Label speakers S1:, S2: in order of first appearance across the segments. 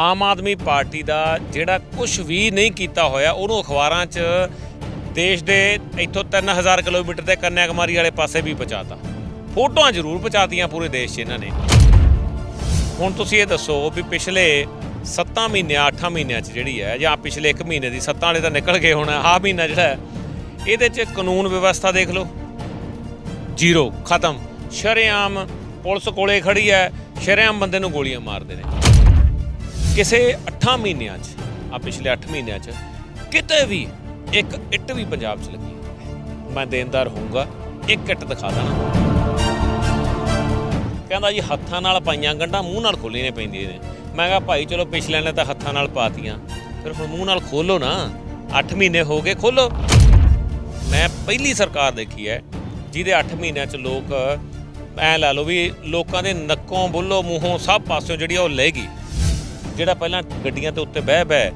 S1: ਆਮ ਆਦਮੀ party ਦਾ ਜਿਹੜਾ ਕੁਝ ਵੀ ਨਹੀਂ ਕੀਤਾ ਹੋਇਆ ਉਹਨੂੰ ਅਖਬਾਰਾਂ 'ਚ ਦੇਸ਼ ਦੇ ਇੱਥੋਂ 3000 ਕਿਲੋਮੀਟਰ ਤੇ ਕੰਨਿਆਕੁਮਾਰੀ ਵਾਲੇ ਪਾਸੇ ਵੀ ਪਹੁੰਚਾਤਾ ਫੋਟੋਆਂ ਜ਼ਰੂਰ ਪਹੁੰਚਾਤੀਆਂ ਪੂਰੇ ਦੇਸ਼ 'ਚ ਇਹਨਾਂ ਨੇ ਹੁਣ ਤੁਸੀਂ ਇਹ ਦੱਸੋ ਵੀ ਪਿਛਲੇ 7 ਮਹੀਨੇ 8 ਮਹੀਨਿਆਂ 'ਚ ਜਿਹੜੀ ਹੈ ਜਾਂ ਪਿਛਲੇ 1 ਮਹੀਨੇ ਦੀ 7 ਵਾਲੇ ਤਾਂ ਨਿਕਲ ਗਏ ਹੁਣ ਆਹ ਮਹੀਨਾ ਜਿਹੜਾ ਇਹਦੇ 'ਚ ਕਾਨੂੰਨ ਵਿਵਸਥਾ ਦੇਖ ਲਓ ਜ਼ੀਰੋ ਖਤਮ ਸ਼ਰੇਆਮ ਪੁਲਿਸ ਕੋਲੇ ਖੜੀ ਹੈ ਸ਼ਰੇਆਮ ਬੰਦੇ ਨੂੰ ਗੋਲੀਆਂ ਮਾਰਦੇ ਨੇ ਕਿਸੇ 8 ਮਹੀਨਿਆਂ 'ਚ ਆ ਪਿਛਲੇ 8 ਮਹੀਨਿਆਂ 'ਚ ਕਿਤੇ ਵੀ ਇੱਕ ਇੱਟ ਵੀ ਪੰਜਾਬ 'ਚ ਲੱਗੀ ਮੈਂ ਦੇਨਦਾਰ ਹੋਊਗਾ ਇੱਕ ਇੱਟ ਦਿਖਾ ਦੇਣਾ ਕਹਿੰਦਾ ਜੀ ਹੱਥਾਂ ਨਾਲ ਪਾਈਆਂ ਗੰਡਾ ਮੂੰਹ ਨਾਲ ਨੇ ਪੈਂਦੀ ਨੇ ਮੈਂ ਕਿਹਾ ਭਾਈ ਚਲੋ ਪਿਛਲੇ ਨੇ ਤਾਂ ਹੱਥਾਂ ਨਾਲ ਪਾਤੀਆਂ ਫਿਰ ਹੁਣ ਮੂੰਹ ਨਾਲ ਖੋਲੋ ਨਾ 8 ਮਹੀਨੇ ਹੋ ਗਏ ਖੋਲੋ ਮੈਂ ਪਹਿਲੀ ਸਰਕਾਰ ਦੇਖੀ ਹੈ ਜਿਹਦੇ 8 ਮਹੀਨਿਆਂ 'ਚ ਲੋਕ ਐ ਲਾ ਲਓ ਵੀ ਲੋਕਾਂ ਦੇ ਨੱਕੋਂ ਬੁੱਲੋ ਮੂੰਹੋਂ ਸਭ ਪਾਸਿਓਂ ਜਿਹੜੀ ਉਹ ਲੈ ਗਈ ਜਿਹੜਾ ਪਹਿਲਾਂ ਗੱਡੀਆਂ ਤੇ ਉੱਤੇ ਬਹਿ ਬਹਿ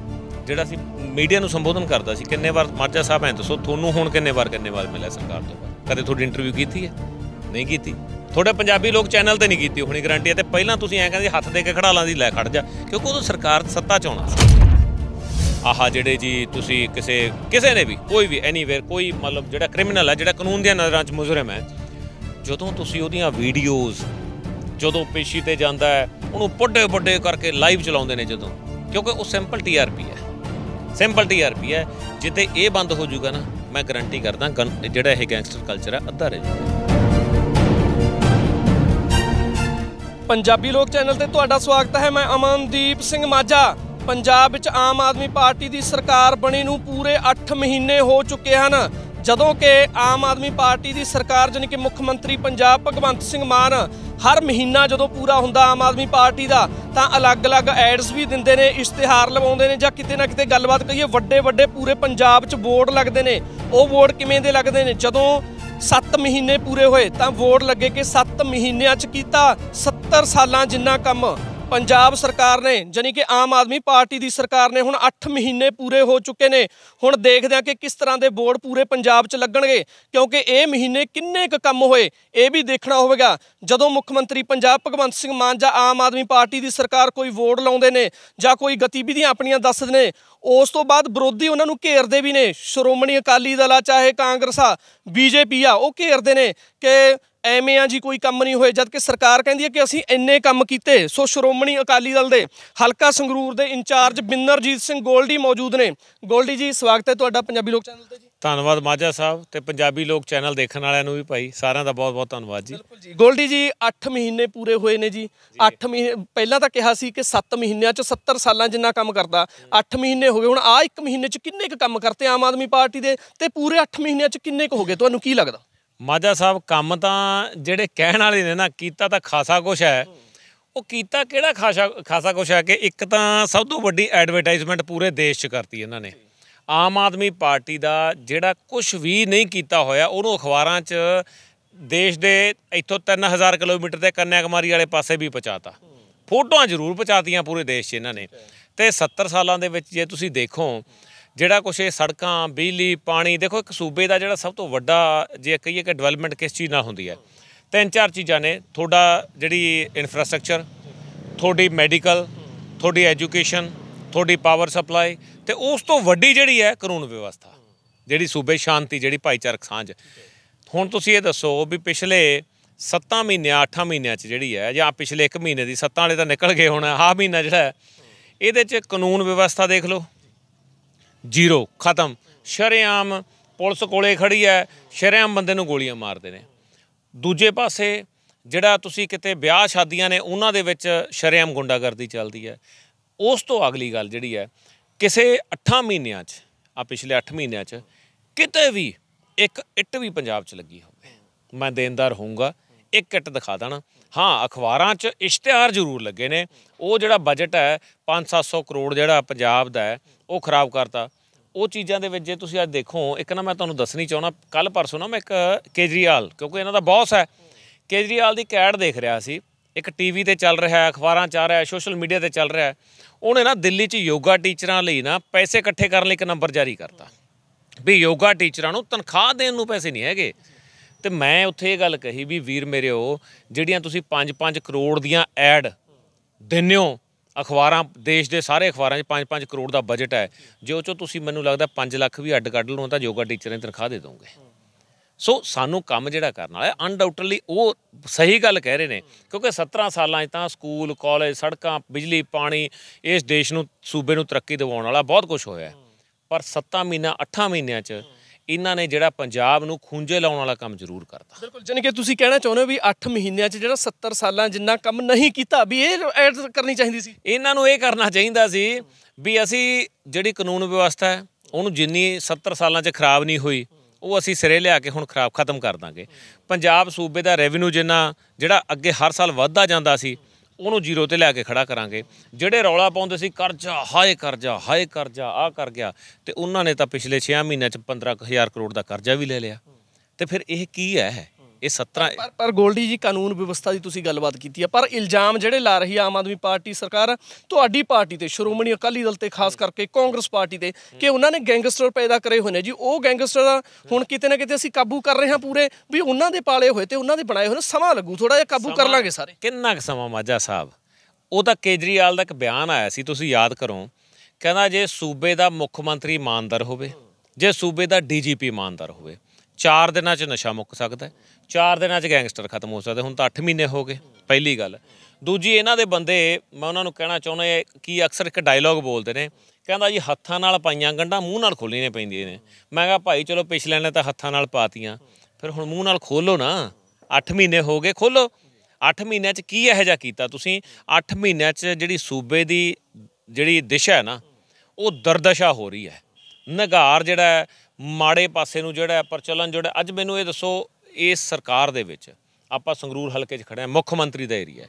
S1: ਜਿਹੜਾ ਸੀ ਮੀਡੀਆ ਨੂੰ ਸੰਬੋਧਨ ਕਰਦਾ ਸੀ ਕਿੰਨੇ ਵਾਰ ਮਰਜਾ ਸਾਹਿਬ ਐ ਦੱਸੋ ਤੁਹਾਨੂੰ ਹੁਣ ਕਿੰਨੇ ਵਾਰ ਕਿੰਨੇ ਵਾਰ ਮਿਲਿਆ ਸਰਕਾਰ ਤੋਂ ਕਦੇ ਤੁਹਾਡੀ ਇੰਟਰਵਿਊ ਕੀਤੀ ਹੈ ਨਹੀਂ ਕੀਤੀ ਤੁਹਾਡੇ ਪੰਜਾਬੀ ਲੋਕ ਚੈਨਲ ਤੇ ਨਹੀਂ ਕੀਤੀ ਹੁਣੀ ਗਰੰਟੀ ਹੈ ਤੇ ਪਹਿਲਾਂ ਤੁਸੀਂ ਐ ਕਹਿੰਦੇ ਹੱਥ ਦੇ ਕੇ ਖੜਾ ਲਾਂ ਦੀ ਲੈ ਖੜ ਜਾ ਕਿਉਂਕਿ ਉਦੋਂ ਸਰਕਾਰ ਸੱਤਾ ਚ ਆਉਣਾ ਸੀ ਆਹਾ ਜਿਹੜੇ ਜੀ ਤੁਸੀਂ ਕਿਸੇ ਕਿਸੇ ਨੇ ਵੀ ਕੋਈ ਵੀ ਐਨੀਵੇਅਰ ਕੋਈ ਮਤਲਬ ਜਿਹੜਾ ਕ੍ਰਿਮੀਨਲ ਹੈ ਜਿਹੜਾ ਕਾਨੂੰਨ ਦੀਆਂ ਨਜ਼ਰਾਂ 'ਚ ਮੁਜਰਮ ਹੈ ਜਦੋਂ ਤੁਸੀਂ ਉਹਦੀਆਂ ਵੀਡੀਓਜ਼ ਜਦੋਂ ਪੇਸ਼ੀ ਤੇ ਜਾਂਦਾ ਹੈ ਉਹਨੂੰ ਵੱਡੇ ਵੱਡੇ ਕਰਕੇ ਲਾਈਵ ਚਲਾਉਂਦੇ ਨੇ ਜਦੋਂ ਕਿਉਂਕਿ ਉਹ ਸਿੰਪਲ ਟੀਆਰਪੀ ਹੈ ਸਿੰਪਲ ਟੀਆਰਪੀ ਹੈ ਜਿੱਤੇ ਇਹ ਬੰਦ ਹੋ ਜਾਊਗਾ ਨਾ ਮੈਂ ਗਾਰੰਟੀ ਕਰਦਾ ਜਿਹੜਾ ਇਹ ਗੈਂਗਸਟਰ ਕਲਚਰ ਹੈ ਅੱਧਾ ਰਹਿ ਜਾਊਗਾ
S2: ਪੰਜਾਬੀ ਲੋਕ ਚੈਨਲ ਤੇ ਤੁਹਾਡਾ ਸਵਾਗਤ ਹੈ ਮੈਂ ਅਮਨਦੀਪ ਸਿੰਘ ਮਾਝਾ ਪੰਜਾਬ ਵਿੱਚ ਆਮ ਆਦਮੀ ਪਾਰਟੀ ਦੀ ਸਰਕਾਰ ਬਣੀ ਨੂੰ ਪੂਰੇ 8 ਮਹੀਨੇ ਹੋ ਚੁੱਕੇ ਹਨ ਜਦੋਂ ਕਿ ਆਮ ਆਦਮੀ ਪਾਰਟੀ ਦੀ ਸਰਕਾਰ ਜਾਨੀ ਕਿ ਮੁੱਖ ਮੰਤਰੀ ਪੰਜਾਬ ਭਗਵੰਤ ਸਿੰਘ ਮਾਨ ਹਰ ਮਹੀਨਾ ਜਦੋਂ ਪੂਰਾ ਹੁੰਦਾ ਆਮ ਆਦਮੀ ਪਾਰਟੀ ਦਾ ਤਾਂ ਅਲੱਗ-ਅਲੱਗ ਐਡਸ ਵੀ ਦਿੰਦੇ ਨੇ ਇਸ਼ਤਿਹਾਰ ਲਵਾਉਂਦੇ ਨੇ ਜਾਂ ਕਿਤੇ ਨਾ ਕਿਤੇ ਗੱਲਬਾਤ ਕਹੀਏ ਵੱਡੇ-ਵੱਡੇ ਪੂਰੇ ਪੰਜਾਬ 'ਚ ਵੋਟ ਲੱਗਦੇ ਨੇ ਉਹ ਵੋਟ ਕਿਵੇਂ ਦੇ ਲੱਗਦੇ ਨੇ ਜਦੋਂ 7 ਮਹੀਨੇ ਪੂਰੇ ਹੋਏ ਤਾਂ ਵੋਟ ਲੱਗੇ ਕਿ 7 ਮਹੀਨਿਆਂ 'ਚ ਕੀਤਾ 70 ਸਾਲਾਂ ਜਿੰਨਾ ਕੰਮ ਪੰਜਾਬ ਸਰਕਾਰ ਨੇ ਜਾਨੀ ਕਿ ਆਮ ਆਦਮੀ ਪਾਰਟੀ ਦੀ ਸਰਕਾਰ ਨੇ ਹੁਣ 8 ਮਹੀਨੇ ਪੂਰੇ ਹੋ ਚੁੱਕੇ ਨੇ ਹੁਣ ਦੇਖਦੇ ਆ ਕਿ ਕਿਸ ਤਰ੍ਹਾਂ ਦੇ ਬੋਰਡ ਪੂਰੇ ਪੰਜਾਬ 'ਚ ਲੱਗਣਗੇ ਕਿਉਂਕਿ ਇਹ ਮਹੀਨੇ ਕਿੰਨੇ ਕੁ ਕੰਮ ਹੋਏ ਇਹ ਵੀ ਦੇਖਣਾ ਹੋਵੇਗਾ ਜਦੋਂ ਮੁੱਖ ਮੰਤਰੀ ਪੰਜਾਬ ਭਗਵੰਤ ਸਿੰਘ ਮਾਨ ਜਾਂ ਆਮ ਆਦਮੀ ਪਾਰਟੀ ਦੀ ਸਰਕਾਰ ਕੋਈ ਵੋਟ ਲਾਉਂਦੇ ਨੇ ਜਾਂ ਕੋਈ ਗਤੀਵਿਧੀਆਂ ਆਪਣੀਆਂ ਦੱਸਦੇ ਨੇ ਉਸ ਤੋਂ ਬਾਅਦ ਵਿਰੋਧੀ ਉਹਨਾਂ ਨੂੰ ਘੇਰਦੇ ਵੀ ਨੇ ਸ਼੍ਰੋਮਣੀ ਅਕਾਲੀ ਦਲ ਆ ਚਾਹੇ ਕਾਂਗਰਸ ਆ ਬੀਜੇਪੀ ਆ ਉਹ ਘੇਰਦੇ ਨੇ ਕਿ ਐਵੇਂ ਆ ਜੀ ਕੋਈ ਕੰਮ ਨਹੀਂ ਹੋਏ ਜਦ ਕਿ ਸਰਕਾਰ ਕਹਿੰਦੀ ਹੈ ਕਿ ਅਸੀਂ ਇੰਨੇ ਕੰਮ ਕੀਤੇ ਸੋ ਸ਼੍ਰੋਮਣੀ ਅਕਾਲੀ ਦਲ ਦੇ ਹਲਕਾ ਸੰਗਰੂਰ ਦੇ ਇੰਚਾਰਜ ਬਿੰਨਰਜੀਤ ਸਿੰਘ ਗੋਲਡੀ ਮੌਜੂਦ ਨੇ ਗੋਲਡੀ ਜੀ ਸਵਾਗਤ ਹੈ ਤੁਹਾਡਾ ਪੰਜਾਬੀ ਲੋਕ ਚੈਨਲ ਤੇ
S1: ਜੀ ਧੰਨਵਾਦ ਮਾਝਾ ਸਾਹਿਬ ਤੇ ਪੰਜਾਬੀ ਲੋਕ ਚੈਨਲ ਦੇਖਣ ਵਾਲਿਆਂ ਨੂੰ ਵੀ ਭਾਈ ਸਾਰਿਆਂ ਦਾ ਬਹੁਤ-ਬਹੁਤ ਧੰਨਵਾਦ ਜੀ
S2: ਗੋਲਡੀ ਜੀ 8 ਮਹੀਨੇ ਪੂਰੇ ਹੋਏ ਨੇ ਜੀ 8 ਮਹੀਨੇ ਪਹਿਲਾਂ ਤਾਂ ਕਿਹਾ ਸੀ ਕਿ 7 ਮਹੀਨਿਆਂ 'ਚ 70 ਸਾਲਾਂ ਜਿੰਨਾ ਕੰਮ ਕਰਦਾ 8 ਮਹੀਨੇ ਹੋ ਗਏ ਹੁਣ ਆ 1 ਮਹੀਨੇ 'ਚ ਕਿੰਨੇ ਕੰਮ ਕਰਤੇ ਆਮ ਆਦਮੀ ਪਾਰਟੀ ਦੇ ਤੇ ਪੂਰੇ 8
S1: ਮਹੀਨਿਆਂ 'ਚ ਕਿੰਨੇ ਕ ਹੋ ਗਏ ਤੁਹਾਨੂੰ ਕੀ ਲੱਗਦਾ ਮਾਜਾ ਸਾਹਿਬ ਕੰਮ ਤਾਂ ਜਿਹੜੇ ਕਹਿਣ ਵਾਲੇ ਨੇ ਨਾ ਕੀਤਾ ਤਾਂ ਖਾਸਾ ਕੁਛ ਹੈ ਉਹ ਕੀਤਾ ਕਿਹੜਾ ਖਾਸਾ ਖਾਸਾ ਕੁਛ ਹੈ ਕਿ ਇੱਕ ਤਾਂ ਸਭ ਤੋਂ ਵੱਡੀ ਐਡਵਰਟਾਈਜ਼ਮੈਂਟ ਪੂਰੇ ਦੇਸ਼ 'ਚ ਕਰਤੀ ਇਹਨਾਂ ਨੇ ਆਮ ਆਦਮੀ ਪਾਰਟੀ ਦਾ ਜਿਹੜਾ ਕੁਝ ਵੀ ਨਹੀਂ ਕੀਤਾ ਹੋਇਆ ਉਹਨੂੰ ਅਖਬਾਰਾਂ 'ਚ ਦੇਸ਼ ਦੇ ਇੱਥੋਂ 3000 ਕਿਲੋਮੀਟਰ ਤੇ ਕੰਨਿਆਕੁਮਾਰੀ ਵਾਲੇ ਪਾਸੇ ਵੀ ਪਹੁੰਚਾਤਾ ਫੋਟੋਆਂ ਜ਼ਰੂਰ ਪਹੁੰਚਾਤੀਆਂ ਪੂਰੇ ਦੇਸ਼ 'ਚ ਇਹਨਾਂ ਨੇ ਤੇ 70 ਸਾਲਾਂ ਦੇ ਵਿੱਚ ਜੇ ਤੁਸੀਂ ਦੇਖੋ ਜਿਹੜਾ ਕੁਛ ਇਹ ਸੜਕਾਂ ਬਿਜਲੀ ਪਾਣੀ ਦੇਖੋ ਇੱਕ ਸੂਬੇ ਦਾ ਜਿਹੜਾ ਸਭ ਤੋਂ ਵੱਡਾ ਜੇ ਕਹੀਏ ਕਿ ਡਿਵੈਲਪਮੈਂਟ ਕਿਸ ਚੀਜ਼ ਨਾਲ ਹੁੰਦੀ ਹੈ ਤਿੰਨ ਚਾਰ ਚੀਜ਼ਾਂ ਨੇ ਤੁਹਾਡਾ ਜਿਹੜੀ ਇਨਫਰਾਸਟ੍ਰਕਚਰ ਤੁਹਾਡੀ ਮੈਡੀਕਲ ਤੁਹਾਡੀ ਐਜੂਕੇਸ਼ਨ ਤੁਹਾਡੀ ਪਾਵਰ ਸਪਲਾਈ ਤੇ ਉਸ ਤੋਂ ਵੱਡੀ ਜਿਹੜੀ ਹੈ ਕਾਨੂੰਨ ਵਿਵਸਥਾ ਜਿਹੜੀ ਸੂਬੇ ਸ਼ਾਂਤੀ ਜਿਹੜੀ ਭਾਈਚਾਰਕ ਸਾਂਝ ਹੁਣ ਤੁਸੀਂ ਇਹ ਦੱਸੋ ਵੀ ਪਿਛਲੇ 7 ਮਹੀਨੇ 8 ਮਹੀਨਿਆਂ 'ਚ ਜਿਹੜੀ ਹੈ ਜਾਂ ਪਿਛਲੇ 1 ਮਹੀਨੇ ਦੀ 7 ਵਾਲੇ ਤਾਂ ਨਿਕਲ ਗਏ ਹੁਣ ਆਹ ਮਹੀਨਾ ਜਿਹੜਾ ਇਹਦੇ 'ਚ ਕਾਨੂੰਨ ਵਿਵਸਥਾ ਦੇਖ ਲਓ ਜ਼ੀਰੋ ਖਤਮ ਸ਼ਰਿਆਮ ਪੁਲਿਸ ਕੋਲੇ ਖੜੀ ਹੈ ਸ਼ਰਿਆਮ ਬੰਦੇ ਨੂੰ ਗੋਲੀਆਂ ਮਾਰਦੇ ਨੇ ਦੂਜੇ ਪਾਸੇ ਜਿਹੜਾ ਤੁਸੀਂ ਕਿਤੇ ਵਿਆਹ ਸ਼ਾਦੀਆਂ ਨੇ ਉਹਨਾਂ ਦੇ ਵਿੱਚ ਸ਼ਰਿਆਮ ਗੁੰਡਾਗਰਦੀ ਚੱਲਦੀ ਹੈ ਉਸ ਤੋਂ ਅਗਲੀ ਗੱਲ ਜਿਹੜੀ ਹੈ ਕਿਸੇ 8 ਮਹੀਨਿਆਂ 'ਚ ਆ ਪਿਛਲੇ 8 ਮਹੀਨਿਆਂ 'ਚ ਕਿਤੇ ਵੀ ਇੱਕ ਇੱਟ ਵੀ ਪੰਜਾਬ 'ਚ ਲੱਗੀ ਹੋਵੇ ਮੈਂ ਦੇਨਦਾਰ ਹੋਊਗਾ ਇੱਕ ਇੱਟ ਦਿਖਾ ਦੇਣਾ ਹਾਂ ਅਖਬਾਰਾਂ 'ਚ ਇਸ਼ਤਿਹਾਰ ਜ਼ਰੂਰ ਲੱਗੇ ਨੇ ਉਹ ਜਿਹੜਾ ਬਜਟ ਹੈ 5-700 ਕਰੋੜ ਜਿਹੜਾ ਪੰਜਾਬ ਦਾ ਹੈ ਉਹ ਖਰਾਬ ਕਰਤਾ ਉਹ ਚੀਜ਼ਾਂ ਦੇ ਵਿੱਚ ਜੇ ਤੁਸੀਂ ਅੱਜ ਦੇਖੋ ਇੱਕ ਨਾ ਮੈਂ ਤੁਹਾਨੂੰ ਦੱਸਣੀ ਚਾਹਣਾ ਕੱਲ ਪਰਸੋਂ ਨਾ ਮੈਂ ਇੱਕ ਕੇਜਰੀਵਾਲ ਕਿਉਂਕਿ ਇਹਨਾਂ ਦਾ ਬੌਸ ਹੈ ਕੇਜਰੀਵਾਲ ਦੀ ਕੈਡ ਦੇਖ ਰਿਹਾ ਸੀ ਇੱਕ ਟੀਵੀ ਤੇ ਚੱਲ ਰਿਹਾ ਹੈ ਅਖਬਾਰਾਂ 'ਚ ਆ ਰਿਹਾ ਹੈ ਸੋਸ਼ਲ ਮੀਡੀਆ ਤੇ ਚੱਲ ਰਿਹਾ ਹੈ ਉਹਨੇ ਨਾ ਦਿੱਲੀ 'ਚ ਯੋਗਾ ਟੀਚਰਾਂ ਲਈ ਨਾ ਪੈਸੇ ਇਕੱਠੇ ਕਰਨ ਲਈ ਇੱਕ ਨੰਬਰ ਜਾਰੀ ਕਰਤਾ ਵੀ ਯੋਗਾ ਟੀਚਰਾਂ ਨੂੰ ਤਨਖਾਹ ਦੇਣ ਨੂੰ ਪੈਸੇ ਨਹੀਂ ਹੈਗੇ ਤੇ ਮੈਂ ਉੱਥੇ ਇਹ ਗੱਲ ਕਹੀ ਵੀ ਵੀਰ ਮੇਰੇਓ ਜਿਹੜੀਆਂ ਤੁਸੀਂ 5-5 ਕਰੋੜ ਦੀਆਂ ਐਡ ਦਿੰਨੇ ਹੋ ਅਖਬਾਰਾਂ ਦੇਸ਼ ਦੇ ਸਾਰੇ ਅਖਬਾਰਾਂ 'ਚ 5-5 ਕਰੋੜ ਦਾ ਬਜਟ ਹੈ ਜੋ ਚੋ ਤੁਸੀਂ ਮੈਨੂੰ ਲੱਗਦਾ 5 ਲੱਖ ਵੀ ਅੱਡ ਕੱਢ ਲਓ ਤਾਂ ਯੋਗਾ ਟੀਚਰ ਨੇ ਤਨਖਾਹ ਦੇ ਦੋਗੇ ਸੋ ਸਾਨੂੰ ਕੰਮ ਜਿਹੜਾ ਕਰਨ ਵਾਲਾ ਅਨਡਾਊਟਡਲੀ ਉਹ ਸਹੀ ਗੱਲ ਕਹਿ ਰਹੇ ਨੇ ਕਿਉਂਕਿ 17 ਸਾਲਾਂ 'ਚ ਤਾਂ ਸਕੂਲ ਕਾਲਜ ਸੜਕਾਂ ਬਿਜਲੀ ਪਾਣੀ ਇਸ ਦੇਸ਼ ਨੂੰ ਸੂਬੇ ਨੂੰ ਤਰੱਕੀ ਦਿਵਾਉਣ ਵਾਲਾ ਬਹੁਤ ਕੁਝ ਹੋਇਆ ਪਰ 7 ਮਹੀਨਾ 8 ਮਹੀਨਿਆਂ 'ਚ ਇਹਨਾਂ ਨੇ ਜਿਹੜਾ ਪੰਜਾਬ ਨੂੰ ਖੁੰਝੇ ਲਾਉਣ ਵਾਲਾ ਕੰਮ ਜ਼ਰੂਰ ਕਰਤਾ
S2: ਬਿਲਕੁਲ ਜਾਨੀ ਕਿ ਤੁਸੀਂ ਕਹਿਣਾ ਚਾਹੁੰਦੇ ਹੋ ਵੀ 8 ਮਹੀਨਿਆਂ 'ਚ ਜਿਹੜਾ 70 ਸਾਲਾਂ ਜਿੰਨਾ ਕੰਮ ਨਹੀਂ ਕੀਤਾ ਵੀ ਇਹ ਐਡ
S1: ਕਰਨੀ ਚਾਹੀਦੀ ਸੀ ਇਹਨਾਂ ਨੂੰ ਇਹ ਕਰਨਾ ਚਾਹੀਦਾ ਸੀ ਵੀ ਅਸੀਂ ਜਿਹੜੀ ਕਾਨੂੰਨ ਵਿਵਸਥਾ ਹੈ ਉਹਨੂੰ ਜਿੰਨੀ 70 ਸਾਲਾਂ 'ਚ ਖਰਾਬ ਨਹੀਂ ਹੋਈ ਉਹ ਅਸੀਂ ਸਿਰੇ ਲਿਆ ਕੇ ਹੁਣ ਖਰਾਬ ਖਤਮ ਕਰ ਦਾਂਗੇ ਪੰਜਾਬ ਸੂਬੇ ਦਾ ਰੈਵਨਿਊ ਜਿੰਨਾ ਜਿਹੜਾ ਅੱਗੇ ਹਰ ਸਾਲ ਵਧਦਾ ਜਾਂਦਾ ਸੀ ਉਹਨੂੰ ਜ਼ੀਰੋ ਤੇ ਲੈ ਕੇ ਖੜਾ ਕਰਾਂਗੇ ਜਿਹੜੇ ਰੌਲਾ ਪਾਉਂਦੇ ਸੀ ਕਰਜ਼ਾ ਹਾਏ ਕਰਜ਼ਾ ਹਾਏ ਕਰਜ਼ਾ ਆ ਕਰ ਗਿਆ ਤੇ ਉਹਨਾਂ ਨੇ ਤਾਂ ਪਿਛਲੇ 6 ਮਹੀਨਿਆਂ ਚ 15000 ਕਰੋੜ ਦਾ ਕਰਜ਼ਾ ਵੀ ਲੈ ਲਿਆ ਤੇ ਫਿਰ ਇਹ ਕੀ ਹੈ ਇਹ 17
S2: ਪਰ ਪਰ ਗੋਲਡੀ ਜੀ ਕਾਨੂੰਨ ਵਿਵਸਥਾ ਦੀ ਤੁਸੀਂ ਗੱਲਬਾਤ ਕੀਤੀ ਆ ਪਰ ਇਲਜ਼ਾਮ ਜਿਹੜੇ ਲਾ ਰਹੀ ਆਮ ਆਦਮੀ ਪਾਰਟੀ ਸਰਕਾਰ ਤੁਹਾਡੀ ਪਾਰਟੀ ਤੇ ਸ਼੍ਰੋਮਣੀ ਅਕਾਲੀ ਦਲ ਤੇ ਖਾਸ ਕਰਕੇ ਕਾਂਗਰਸ ਪਾਰਟੀ ਤੇ ਕਿ ਉਹਨਾਂ ਨੇ ਗੈਂਗਸਟਰ ਪੈਦਾ ਕਰੇ ਹੋਏ ਨੇ ਜੀ ਉਹ ਗੈਂਗਸਟਰ ਹੁਣ ਕਿਤੇ ਨਾ ਕਿਤੇ ਅਸੀਂ ਕਾਬੂ ਕਰ ਰਹੇ ਹਾਂ ਪੂਰੇ ਵੀ ਉਹਨਾਂ ਦੇ ਪਾਲੇ ਹੋਏ ਤੇ ਉਹਨਾਂ ਦੇ ਬਣਾਏ ਹੋਏ ਸਮਾਂ ਲੱਗੂ ਥੋੜਾ ਜਿਹਾ ਕਾਬੂ ਕਰ ਲਾਂਗੇ
S1: ਸਾਰੇ ਕਿੰਨਾ ਕੁ ਸਮਾਂ ਮਾਜਾ ਸਾਹਿਬ ਉਹ ਤਾਂ ਕੇਜਰੀਵਾਲ ਦਾ ਇੱਕ ਬਿਆਨ ਆਇਆ ਸੀ ਤੁਸੀਂ ਯਾਦ ਕਰੋ ਕਹਿੰਦਾ ਜੇ ਸੂਬੇ ਦਾ ਮੁੱਖ ਮੰਤਰੀ ਇਮਾਨਦਾਰ ਹੋਵੇ ਜੇ ਸੂਬੇ ਦਾ ਡੀਜੀਪੀ ਇਮਾਨਦਾਰ ਹੋਵੇ ਚਾਰ ਦਿਨਾਂ 'ਚ ਨਸ਼ਾ ਮੁੱਕ ਸਕਦਾ ਚਾਰ ਦਿਨਾਂ 'ਚ ਗੈਂਗਸਟਰ ਖਤਮ ਹੋ ਸਕਦਾ ਹੁਣ ਤਾਂ 8 ਮਹੀਨੇ ਹੋ ਗਏ ਪਹਿਲੀ ਗੱਲ ਦੂਜੀ ਇਹਨਾਂ ਦੇ ਬੰਦੇ ਮੈਂ ਉਹਨਾਂ ਨੂੰ ਕਹਿਣਾ ਚਾਹੁੰਦਾ ਕਿ ਅਕਸਰ ਇੱਕ ਡਾਇਲੌਗ ਬੋਲਦੇ ਨੇ ਕਹਿੰਦਾ ਜੀ ਹੱਥਾਂ ਨਾਲ ਪਾਈਆਂ ਗੰਡਾ ਮੂੰਹ ਨਾਲ ਖੋਲੀਆਂ ਪੈਂਦੀਆਂ ਨੇ ਮੈਂ ਕਿਹਾ ਭਾਈ ਚਲੋ ਪਿਛਲੇ ਨੇ ਤਾਂ ਹੱਥਾਂ ਨਾਲ ਪਾਤੀਆਂ ਫਿਰ ਹੁਣ ਮੂੰਹ ਨਾਲ ਖੋਲੋ ਨਾ 8 ਮਹੀਨੇ ਹੋ ਗਏ ਖੋਲੋ 8 ਮਹੀਨਿਆਂ 'ਚ ਕੀ ਇਹੋ ਜਿਹਾ ਕੀਤਾ ਤੁਸੀਂ 8 ਮਹੀਨਿਆਂ 'ਚ ਜਿਹੜੀ ਸੂਬੇ ਦੀ ਜਿਹੜੀ ਦਿਸ਼ਾ ਹੈ ਨਾ ਉਹ ਦਰਦਸ਼ਾ ਹੋ ਰਹੀ ਹੈ ਨਗਾਰ ਜਿਹੜਾ ਮਾੜੇ ਪਾਸੇ ਨੂੰ ਜਿਹੜਾ ਪ੍ਰਚਲਨ ਜਿਹੜਾ ਅੱਜ ਮੈਨੂੰ ਇਹ ਦੱਸੋ ਇਸ ਸਰਕਾਰ ਦੇ ਵਿੱਚ ਆਪਾਂ ਸੰਗਰੂਰ ਹਲਕੇ 'ਚ ਖੜੇ ਆ ਮੁੱਖ ਮੰਤਰੀ ਦਾ ਏਰੀਆ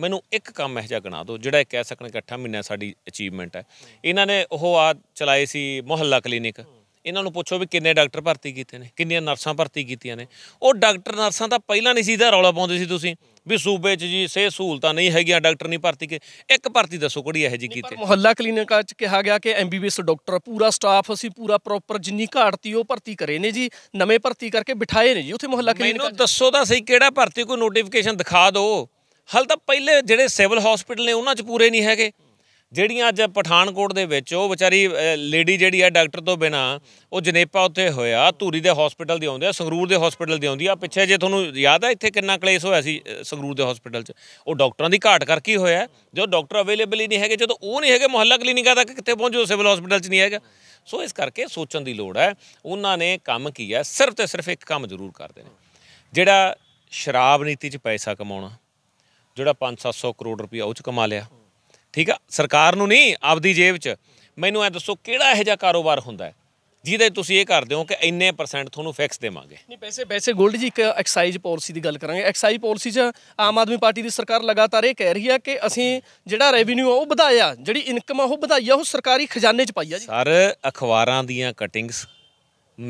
S1: ਮੈਨੂੰ ਇੱਕ ਕੰਮ ਇਹ ਜਿਹਾ ਗਣਾ ਦਿਓ ਜਿਹੜਾ ਇਹ ਕਹਿ ਸਕਣ ਇਕੱਠਾ ਮਹੀਨਾ ਸਾਡੀ ਅਚੀਵਮੈਂਟ ਹੈ ਇਹਨਾਂ ਨੇ ਉਹ ਆ ਚਲਾਏ ਸੀ ਮੁਹੱਲਾ ਕਲੀਨਿਕ ਇਹਨਾਂ ਨੂੰ ਪੁੱਛੋ ਵੀ ਕਿੰਨੇ ਡਾਕਟਰ ਭਰਤੀ ਕੀਤੇ ਨੇ ਕਿੰਨੀਆਂ ਨਰਸਾਂ ਭਰਤੀ ਕੀਤੀਆਂ ਨੇ ਉਹ ਡਾਕਟਰ ਨਰਸਾਂ ਤਾਂ ਪਹਿਲਾਂ ਨਹੀਂ ਸੀਦਾ ਰੌਲਾ ਪਾਉਂਦੇ ਸੀ ਤੁਸੀਂ ਵੀ ਸੂਬੇ 'ਚ ਜੀ ਸੇ ਸਹੂਲਤਾਂ ਨਹੀਂ ਹੈਗੀਆਂ ਡਾਕਟਰ ਨਹੀਂ ਭਰਤੀ ਕੇ ਇੱਕ ਭਰਤੀ ਦੱਸੋ ਕਿਹੜੀ ਇਹ ਜੀ ਕੀਤੇ ਮੁਹੱਲਾ
S2: ਕਲੀਨਿਕਾਂ 'ਚ ਕਿਹਾ ਗਿਆ ਕਿ ਐਮਬੀਬੀਐਸ ਡਾਕਟਰ ਪੂਰਾ ਸਟਾਫ ਅਸੀਂ ਪੂਰਾ ਪ੍ਰੋਪਰ ਜਿੰਨੀ ਘਾਟਤੀ ਉਹ ਭਰਤੀ ਕਰੇ ਨੇ ਜੀ
S1: ਨਵੇਂ ਭਰਤੀ ਕਰਕੇ ਬਿਠਾਏ ਨੇ ਜੀ ਉੱਥੇ ਮੁਹੱਲਾ ਕਲੀਨਿਕਾਂ ਮੈਨੂੰ ਦੱਸੋ ਤਾਂ ਸਹੀ ਕਿਹੜਾ ਭਰਤੀ ਕੋਈ ਨੋਟੀਫਿਕੇਸ਼ਨ ਦਿਖਾ ਦਿਓ ਹਲ ਤਾਂ ਪਹਿਲੇ ਜਿਹੜੇ ਸਿਵਲ ਹਸਪੀਟਲ ਨੇ ਉਹਨਾਂ 'ਚ ਪੂਰੇ ਨਹੀਂ ਹੈਗੇ ਜਿਹੜੀਆਂ ਅੱਜ ਪਠਾਨਕੋਟ ਦੇ ਵਿੱਚ ਉਹ ਵਿਚਾਰੀ ਲੇਡੀ ਜਿਹੜੀ ਆ ਡਾਕਟਰ ਤੋਂ ਬਿਨਾ ਉਹ ਜਨੇਪਾ ਉੱਥੇ ਹੋਇਆ ਧੂਰੀ ਦੇ ਹਸਪੀਟਲ ਦੀ ਆਉਂਦੇ ਆ ਸੰਗਰੂਰ ਦੇ ਹਸਪੀਟਲ ਦੀ ਆਉਂਦੀ ਆ ਪਿੱਛੇ ਜੇ ਤੁਹਾਨੂੰ ਯਾਦ ਆ ਇੱਥੇ ਕਿੰਨਾ ਕਲੇਸ਼ ਹੋਇਆ ਸੀ ਸੰਗਰੂਰ ਦੇ ਹਸਪੀਟਲ 'ਚ ਉਹ ਡਾਕਟਰਾਂ ਦੀ ਘਾਟ ਕਰਕੇ ਹੋਇਆ ਜੋ ਡਾਕਟਰ ਅਵੇਲੇਬਲ ਹੀ ਨਹੀਂ ਹੈਗੇ ਜਦੋਂ ਉਹ ਨਹੀਂ ਹੈਗੇ ਮੁਹੱਲਾ ਕਲੀਨਿਕਾ ਤੱਕ ਕਿੱਥੇ ਪਹੁੰਚੋ ਸਿਵਲ ਹਸਪੀਟਲ 'ਚ ਨਹੀਂ ਹੈਗਾ ਸੋ ਇਸ ਕਰਕੇ ਸੋਚਣ ਦੀ ਲੋੜ ਹੈ ਉਹਨਾਂ ਨੇ ਕੰਮ ਕੀਤਾ ਸਿਰਫ ਤੇ ਸਿਰਫ ਇੱਕ ਕੰਮ ਜ਼ਰੂਰ ਕਰਦੇ ਨੇ ਜਿਹੜਾ ਸ਼ਰਾਬ ਨੀਤੀ 'ਚ ਪੈਸਾ ਕਮਾਉਣਾ ਜਿਹੜਾ 5-700 ਕਰੋੜ ਰੁਪਏ ਉਹ 'ਚ ਕਮਾ ਲਿਆ ਠੀਕ ਆ ਸਰਕਾਰ ਨੂੰ ਨਹੀਂ ਆਪਦੀ ਜੇਬ 'ਚ ਮੈਨੂੰ ਐ ਦੱਸੋ ਕਿਹੜਾ ਇਹੋ ਜਿਹਾ ਕਾਰੋਬਾਰ ਹੁੰਦਾ ਹੈ ਜਿਹਦੇ ਤੁਸੀਂ ਇਹ ਕਰਦੇ ਹੋ ਕਿ ਇੰਨੇ ਪਰਸੈਂਟ ਤੁਹਾਨੂੰ ਫਿਕਸ ਦੇਵਾਂਗੇ ਨਹੀਂ
S2: ਪੈਸੇ ਵੈਸੇ ਗੋਲਡ ਜੀ ਇੱਕ ਐਕਸਾਈਜ਼ ਪਾਲਿਸੀ ਦੀ ਗੱਲ ਕਰਾਂਗੇ ਐਕਸਾਈਜ਼ ਪਾਲਿਸੀ 'ਚ ਆਮ ਆਦਮੀ ਪਾਰਟੀ ਦੀ ਸਰਕਾਰ ਲਗਾਤਾਰ ਇਹ ਕਹਿ ਰਹੀ ਆ ਕਿ ਅਸੀਂ ਜਿਹੜਾ ਰੈਵਨਿਊ ਆ ਉਹ ਵਧਾਇਆ ਜਿਹੜੀ ਇਨਕਮ ਆ ਉਹ ਵਧਾਈਆ ਉਹ ਸਰਕਾਰੀ ਖਜ਼ਾਨੇ 'ਚ ਪਾਈ ਆ ਜੀ
S1: ਸਰ ਅਖਬਾਰਾਂ ਦੀਆਂ ਕਟਿੰਗਸ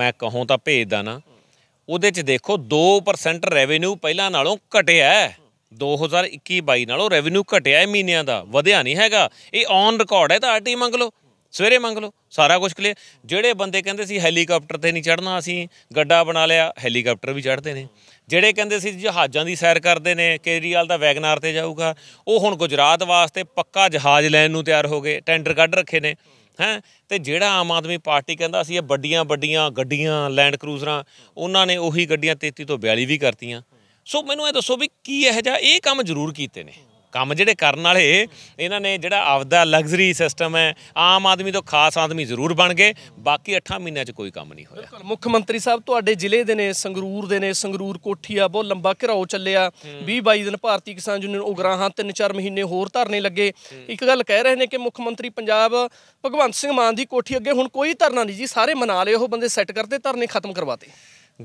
S1: ਮੈਂ ਕਹੂੰ ਤਾਂ ਭੇਜਦਾ ਨਾ ਉਹਦੇ 'ਚ ਦੇਖੋ 2% ਰੈਵਨਿਊ ਪਹਿਲਾਂ ਨਾਲੋਂ ਘਟਿਆ ਹੈ 2021-22 ਨਾਲੋਂ ਰੈਵਨਿਊ ਘਟਿਆ ਹੈ ਮਹੀਨਿਆਂ ਦਾ ਵਧਿਆ ਨਹੀਂ ਹੈਗਾ ਇਹ ਔਨ ਰਿਕਾਰਡ ਹੈ ਤਾਂ ਆਰਟੀ ਮੰਗ ਲਓ ਸਵੇਰੇ ਮੰਗ ਲਓ ਸਾਰਾ ਕੁਝ ਕਲੀਅਰ ਜਿਹੜੇ ਬੰਦੇ ਕਹਿੰਦੇ ਸੀ ਹੈਲੀਕਾਪਟਰ ਤੇ ਨਹੀਂ ਚੜਨਾ ਅਸੀਂ ਗੱਡਾ ਬਣਾ ਲਿਆ ਹੈਲੀਕਾਪਟਰ ਵੀ ਚੜਦੇ ਨੇ ਜਿਹੜੇ ਕਹਿੰਦੇ ਸੀ ਜਹਾਜ਼ਾਂ ਦੀ ਸੈਰ ਕਰਦੇ ਨੇ ਕੇਰੀਅਲ ਦਾ ਵੈਗਨਾਰ ਤੇ ਜਾਊਗਾ ਉਹ ਹੁਣ ਗੁਜਰਾਤ ਵਾਸਤੇ ਪੱਕਾ ਜਹਾਜ਼ ਲੈਣ ਨੂੰ ਤਿਆਰ ਹੋ ਗਏ ਟੈਂਡਰ ਕੱਢ ਰੱਖੇ ਨੇ ਹੈ ਤੇ ਜਿਹੜਾ ਆਮ ਆਦਮੀ ਪਾਰਟੀ ਕਹਿੰਦਾ ਸੀ ਇਹ ਵੱਡੀਆਂ ਵੱਡੀਆਂ ਗੱਡੀਆਂ ਲੈਂਡ ਕਰੂਜ਼ਰਾਂ ਉਹਨਾਂ ਨੇ ਉਹੀ ਗੱਡੀਆਂ 33 ਤੋਂ 42 ਵੀ ਕਰਤੀਆਂ ਸੋ ਮੈਨੂੰ ਇਹ ਦੱਸੋ ਵੀ ਕੀ ਇਹ ਜਿਹਾ ਇਹ ਕੰਮ ਜ਼ਰੂਰ ਕੀਤੇ ਨੇ ਕੰਮ ਜਿਹੜੇ ਕਰਨ ਵਾਲੇ ਇਹਨਾਂ ਨੇ ਜਿਹੜਾ ਆਪਦਾ ਲਗਜ਼ਰੀ ਸਿਸਟਮ ਹੈ ਆਮ ਆਦਮੀ ਤੋਂ ਖਾਸ ਆਦਮੀ ਜ਼ਰੂਰ ਬਣ ਗਏ ਬਾਕੀ 8 ਮਹੀਨਿਆਂ 'ਚ ਕੋਈ ਕੰਮ ਨਹੀਂ ਹੋਇਆ
S2: ਮੁੱਖ ਮੰਤਰੀ ਸਾਹਿਬ ਤੁਹਾਡੇ ਜ਼ਿਲ੍ਹੇ ਦੇ ਨੇ ਸੰਗਰੂਰ ਦੇ ਨੇ ਸੰਗਰੂਰ ਕੋਠੀ ਆ ਬਹੁਤ ਲੰਬਾ ਘਰਾਓ ਚੱਲਿਆ 20 22 ਦਿਨ ਭਾਰਤੀ ਕਿਸਾਨ ਯੂਨੀਅਨ ਉਗਰਾਹਾਂ 3-4 ਮਹੀਨੇ ਹੋਰ ਧਰਨੇ ਲੱਗੇ ਇੱਕ ਗੱਲ ਕਹਿ ਰਹੇ ਨੇ ਕਿ ਮੁੱਖ ਮੰਤਰੀ ਪੰਜਾਬ ਭਗਵੰਤ ਸਿੰਘ ਮਾਨ ਦੀ ਕੋਠੀ ਅੱਗੇ ਹੁਣ ਕੋਈ ਧਰਨਾ ਨਹੀਂ ਜੀ ਸਾਰੇ ਮਨਾ ਲਏ ਉਹ ਬੰਦੇ ਸੈੱਟ ਕਰਦੇ ਧਰਨੇ ਖਤਮ ਕਰਵਾਤੇ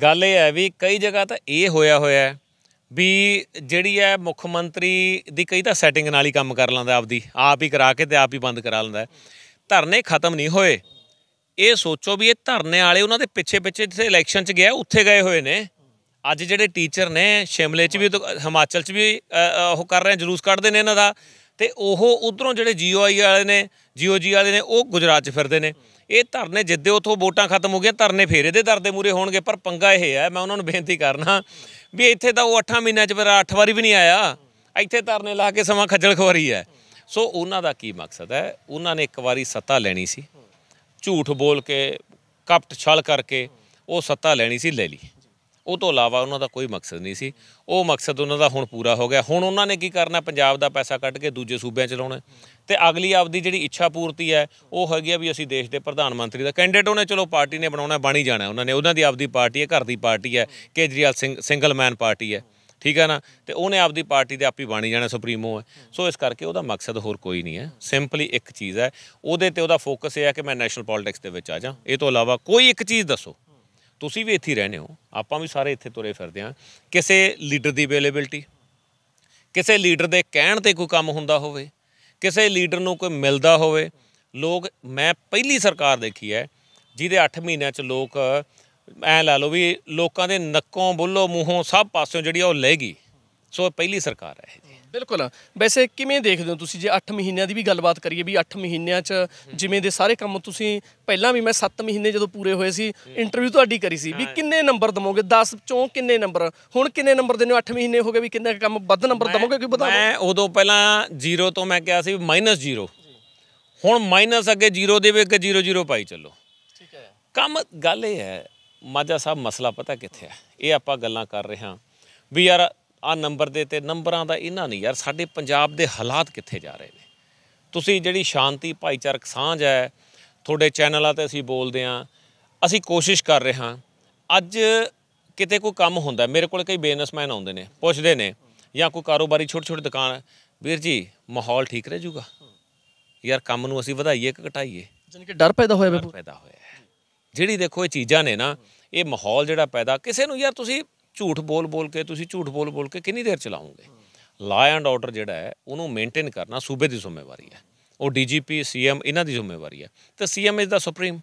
S1: ਗੱਲ ਇਹ ਹੈ ਵੀ ਕਈ ਜਗ੍ਹਾ ਤਾਂ ਇਹ ਹੋਇਆ ਹੋਇਆ ਹੈ ਵੀ ਜਿਹੜੀ ਹੈ ਮੁੱਖ ਮੰਤਰੀ ਦੀ ਕਈ ਤਾਂ ਸੈਟਿੰਗ ਨਾਲ ਹੀ ਕੰਮ ਕਰ ਲੈਂਦਾ ਆਪਦੀ ਆਪ ਹੀ ਕਰਾ ਕੇ ਤੇ ਆਪ ਹੀ ਬੰਦ ਕਰਾ ਲੈਂਦਾ ਧਰਨੇ ਖਤਮ ਨਹੀਂ ਹੋਏ ਇਹ ਸੋਚੋ ਵੀ ਇਹ ਧਰਨੇ ਵਾਲੇ ਉਹਨਾਂ ਦੇ ਪਿੱਛੇ ਪਿੱਛੇ ਜਿੱਥੇ ਇਲੈਕਸ਼ਨ 'ਚ ਗਿਆ ਉੱਥੇ ਗਏ ਹੋਏ ਨੇ ਅੱਜ ਜਿਹੜੇ ਟੀਚਰ ਨੇ ਸ਼ਿਮਲੇ 'ਚ ਵੀ ਹਿਮਾਚਲ 'ਚ ਵੀ ਉਹ ਕਰ ਰਹੇ ਜਲੂਸ ਕੱਢਦੇ ਨੇ ਇਹਨਾਂ ਦਾ ਤੇ ਉਹ ਉਧਰੋਂ ਜਿਹੜੇ ਜੀਓਆਈ ਵਾਲੇ ਨੇ ਜੀਓਜੀ ਵਾਲੇ ਨੇ ਉਹ ਗੁਜਰਾਤ 'ਚ ਫਿਰਦੇ ਨੇ ਇਹ ਧਰਨੇ ਜਿੱਦੇ ਉਥੋਂ ਵੋਟਾਂ ਖਤਮ ਹੋ ਗਈਆਂ ਧਰਨੇ ਫੇਰ ਇਹਦੇ ਦਰਦੇ ਮੂਰੇ ਹੋਣਗੇ ਪਰ ਪੰਗਾ ਇਹ ਹੈ ਮੈਂ ਉਹਨਾਂ ਨੂੰ ਬੇਨਤੀ ਕਰਨਾ ਵੀ ਇੱਥੇ ਤਾਂ ਉਹ 8 ਮਹੀਨਿਆਂ 'ਚ ਫਿਰ 8 ਵਾਰੀ ਵੀ ਨਹੀਂ ਆਇਆ ਇੱਥੇ ਧਰਨੇ ਲਾ ਕੇ ਸਮਾਂ ਖੱਜਲ ਖਵਾਰੀ ਹੈ ਸੋ ਉਹਨਾਂ ਦਾ ਕੀ ਮਕਸਦ ਹੈ ਉਹਨਾਂ ਨੇ ਇੱਕ ਵਾਰੀ ਸੱਤਾ ਲੈਣੀ ਸੀ ਝੂਠ ਬੋਲ ਕੇ ਕਪਟ ਛਲ ਕਰਕੇ ਉਹ ਸੱਤਾ ਲੈਣੀ ਸੀ ਲੈ ਲਈ ਉਹ ਤੋਂ ਇਲਾਵਾ ਉਹਨਾਂ ਦਾ ਕੋਈ ਮਕਸਦ ਨਹੀਂ ਸੀ ਉਹ ਮਕਸਦ ਉਹਨਾਂ ਦਾ ਹੁਣ ਪੂਰਾ ਹੋ ਗਿਆ ਹੁਣ ਉਹਨਾਂ ਨੇ ਕੀ ਕਰਨਾ ਪੰਜਾਬ ਦਾ ਪੈਸਾ ਕੱਢ ਕੇ ਦੂਜੇ ਸੂਬਿਆਂ ਚ ਲਾਉਣਾ ਤੇ ਅਗਲੀ ਆਪਦੀ ਜਿਹੜੀ ਇੱਛਾ ਪੂਰਤੀ ਹੈ ਉਹ ਹੈਗੀ ਆ ਵੀ ਅਸੀਂ ਦੇਸ਼ ਦੇ ਪ੍ਰਧਾਨ ਮੰਤਰੀ ਦਾ ਕੈਂਡੀਡੇਟ ਉਹਨੇ ਚਲੋ ਪਾਰਟੀ ਨੇ ਬਣਾਉਣਾ ਬਣੀ ਜਾਣਾ ਉਹਨਾਂ ਨੇ ਉਹਨਾਂ ਦੀ ਆਪਦੀ ਪਾਰਟੀ ਹੈ ਘਰ ਦੀ ਪਾਰਟੀ ਹੈ Kejriwal Singh single man party ਹੈ ਠੀਕ ਹੈ ਨਾ ਤੇ ਉਹਨੇ ਆਪਦੀ ਪਾਰਟੀ ਦੇ ਆਪੀ ਬਣੀ ਜਾਣਾ ਸੁਪਰੀਮੋ ਹੈ ਸੋ ਇਸ ਕਰਕੇ ਉਹਦਾ ਮਕਸਦ ਹੋਰ ਕੋਈ ਨਹੀਂ ਹੈ ਸਿੰਪਲੀ ਇੱਕ ਚੀਜ਼ ਹੈ ਉਹਦੇ ਤੇ ਉਹਦਾ ਫੋਕਸ ਇਹ ਹੈ ਕਿ ਮੈਂ ਨੈਸ਼ਨਲ ਪੋਲਿਟਿਕਸ ਦੇ ਵਿੱਚ ਆ ਜਾ ਇਹ ਤੋਂ ਇਲਾਵਾ ਕੋਈ ਇੱਕ ਚੀਜ਼ ਦੱਸੋ ਤੁਸੀਂ ਵੀ ਇੱਥੇ ਰਹਿੰਦੇ ਹੋ ਆਪਾਂ ਵੀ ਸਾਰੇ ਇੱਥੇ ਤੁਰੇ ਫਿਰਦੇ ਆ ਕਿਸੇ ਲੀਡਰ ਦੀ ਅਵੇਲੇਬਿਲਟੀ ਕਿਸੇ ਲੀਡਰ ਦੇ ਕਹਿਣ ਤੇ ਕੋਈ ਕੰਮ ਹੁੰਦਾ ਹੋਵੇ ਕਿਸੇ ਲੀਡਰ ਨੂੰ ਕੋਈ ਮਿਲਦਾ ਹੋਵੇ ਲੋਕ ਮੈਂ ਪਹਿਲੀ ਸਰਕਾਰ ਦੇਖੀ ਹੈ ਜਿਹਦੇ 8 ਮਹੀਨਿਆਂ ਚ ਲੋਕ ਐ ਲਾ ਲਓ ਵੀ ਲੋਕਾਂ ਦੇ ਨੱਕੋਂ ਬੁੱਲੋ ਮੂੰਹੋਂ ਸਭ ਪਾਸਿਓਂ ਜਿਹੜੀ ਉਹ ਲੈ ਗਈ ਸੋ ਪਹਿਲੀ ਸਰਕਾਰ ਹੈ
S2: ਬਿਲਕੁਲ ਵੈਸੇ ਕਿਵੇਂ ਦੇਖਦੇ ਹੋ ਤੁਸੀਂ ਜੇ 8 ਮਹੀਨਿਆਂ ਦੀ ਵੀ ਗੱਲਬਾਤ ਕਰੀਏ ਵੀ 8 ਮਹੀਨਿਆਂ 'ਚ ਜਿਵੇਂ ਦੇ ਸਾਰੇ ਕੰਮ ਤੁਸੀਂ ਪਹਿਲਾਂ ਵੀ ਮੈਂ 7 ਮਹੀਨੇ ਜਦੋਂ ਪੂਰੇ ਹੋਏ ਸੀ ਇੰਟਰਵਿਊ ਤੁਹਾਡੀ ਕਰੀ ਸੀ ਵੀ ਕਿੰਨੇ ਨੰਬਰ ਦਮੋਗੇ 10 ਚੋਂ ਕਿੰਨੇ ਨੰਬਰ ਹੁਣ ਕਿੰਨੇ ਨੰਬਰ ਦਿੰਦੇ ਹੋ 8 ਮਹੀਨੇ ਹੋ ਗਏ ਵੀ ਕਿੰਨੇ ਕੰਮ ਵੱਧ ਨੰਬਰ ਦਮੋਗੇ
S1: ਕਿ ਬਤਾਓ ਮੈਂ ਉਦੋਂ ਪਹਿਲਾਂ 0 ਤੋਂ ਮੈਂ ਕਿਹਾ ਸੀ ਮਾਈਨਸ -0 ਹੁਣ ਮਾਈਨਸ ਅੱਗੇ 0 ਦੇਵੇ ਕਿ 0 0 ਪਾਈ ਚੱਲੋ ਠੀਕ ਹੈ ਕੰਮ ਗੱਲ ਇਹ ਹੈ ਮਾਜਾ ਸਾਹਿਬ ਮਸਲਾ ਪਤਾ ਕਿੱਥੇ ਹੈ ਇਹ ਆਪਾਂ ਗੱਲਾਂ ਕਰ ਰਹੇ ਹਾਂ ਵੀ ਯਾਰ ਆ ਨੰਬਰ ਦੇ ਤੇ ਨੰਬਰਾਂ ਦਾ ਇਹਨਾਂ ਨਹੀਂ ਯਾਰ ਸਾਡੇ ਪੰਜਾਬ ਦੇ ਹਾਲਾਤ ਕਿੱਥੇ ਜਾ ਰਹੇ ਨੇ ਤੁਸੀਂ ਜਿਹੜੀ ਸ਼ਾਂਤੀ ਭਾਈਚਾਰਕ ਸਾਂਝ ਹੈ ਤੁਹਾਡੇ ਚੈਨਲਾਂ ਤੇ ਅਸੀਂ ਬੋਲਦੇ ਆਂ ਅਸੀਂ ਕੋਸ਼ਿਸ਼ ਕਰ ਰਹੇ ਹਾਂ ਅੱਜ ਕਿਤੇ ਕੋਈ ਕੰਮ ਹੁੰਦਾ ਮੇਰੇ ਕੋਲ ਕਈ ਬਿਜ਼ਨਸਮੈਨ ਆਉਂਦੇ ਨੇ ਪੁੱਛਦੇ ਨੇ ਜਾਂ ਕੋਈ ਕਾਰੋਬਾਰੀ ਛੋਟੇ ਛੋਟੇ ਦੁਕਾਨ ਵੀਰ ਜੀ ਮਾਹੌਲ ਠੀਕ ਰਹਿ ਜੂਗਾ ਯਾਰ ਕੰਮ ਨੂੰ ਅਸੀਂ ਵਧਾਈਏ ਕਿ ਘਟਾਈਏ
S2: ਜਾਨੀ ਕਿ ਡਰ ਪੈਦਾ ਹੋਇਆ
S1: ਪੈਦਾ ਹੋਇਆ ਜਿਹੜੀ ਦੇਖੋ ਇਹ ਚੀਜ਼ਾਂ ਨੇ ਨਾ ਇਹ ਮਾਹੌਲ ਜਿਹੜਾ ਪੈਦਾ ਕਿਸੇ ਨੂੰ ਯਾਰ ਤੁਸੀਂ ਝੂਠ ਬੋਲ ਬੋਲ ਕੇ ਤੁਸੀਂ ਝੂਠ ਬੋਲ ਬੋਲ ਕੇ ਕਿੰਨੀ ਦੇਰ ਚਲਾਉਂਗੇ ਲਾ ਐਂਡ ਆਰਡਰ ਜਿਹੜਾ ਹੈ ਉਹਨੂੰ ਮੇਨਟੇਨ ਕਰਨਾ ਸੂਬੇ ਦੀ ਜ਼ਿੰਮੇਵਾਰੀ ਹੈ ਉਹ ਡੀਜੀਪੀ ਸੀਐਮ ਇਹਨਾਂ ਦੀ ਜ਼ਿੰਮੇਵਾਰੀ ਹੈ ਤੇ ਸੀਐਮ ਇਸ ਦਾ ਸੁਪਰੀਮ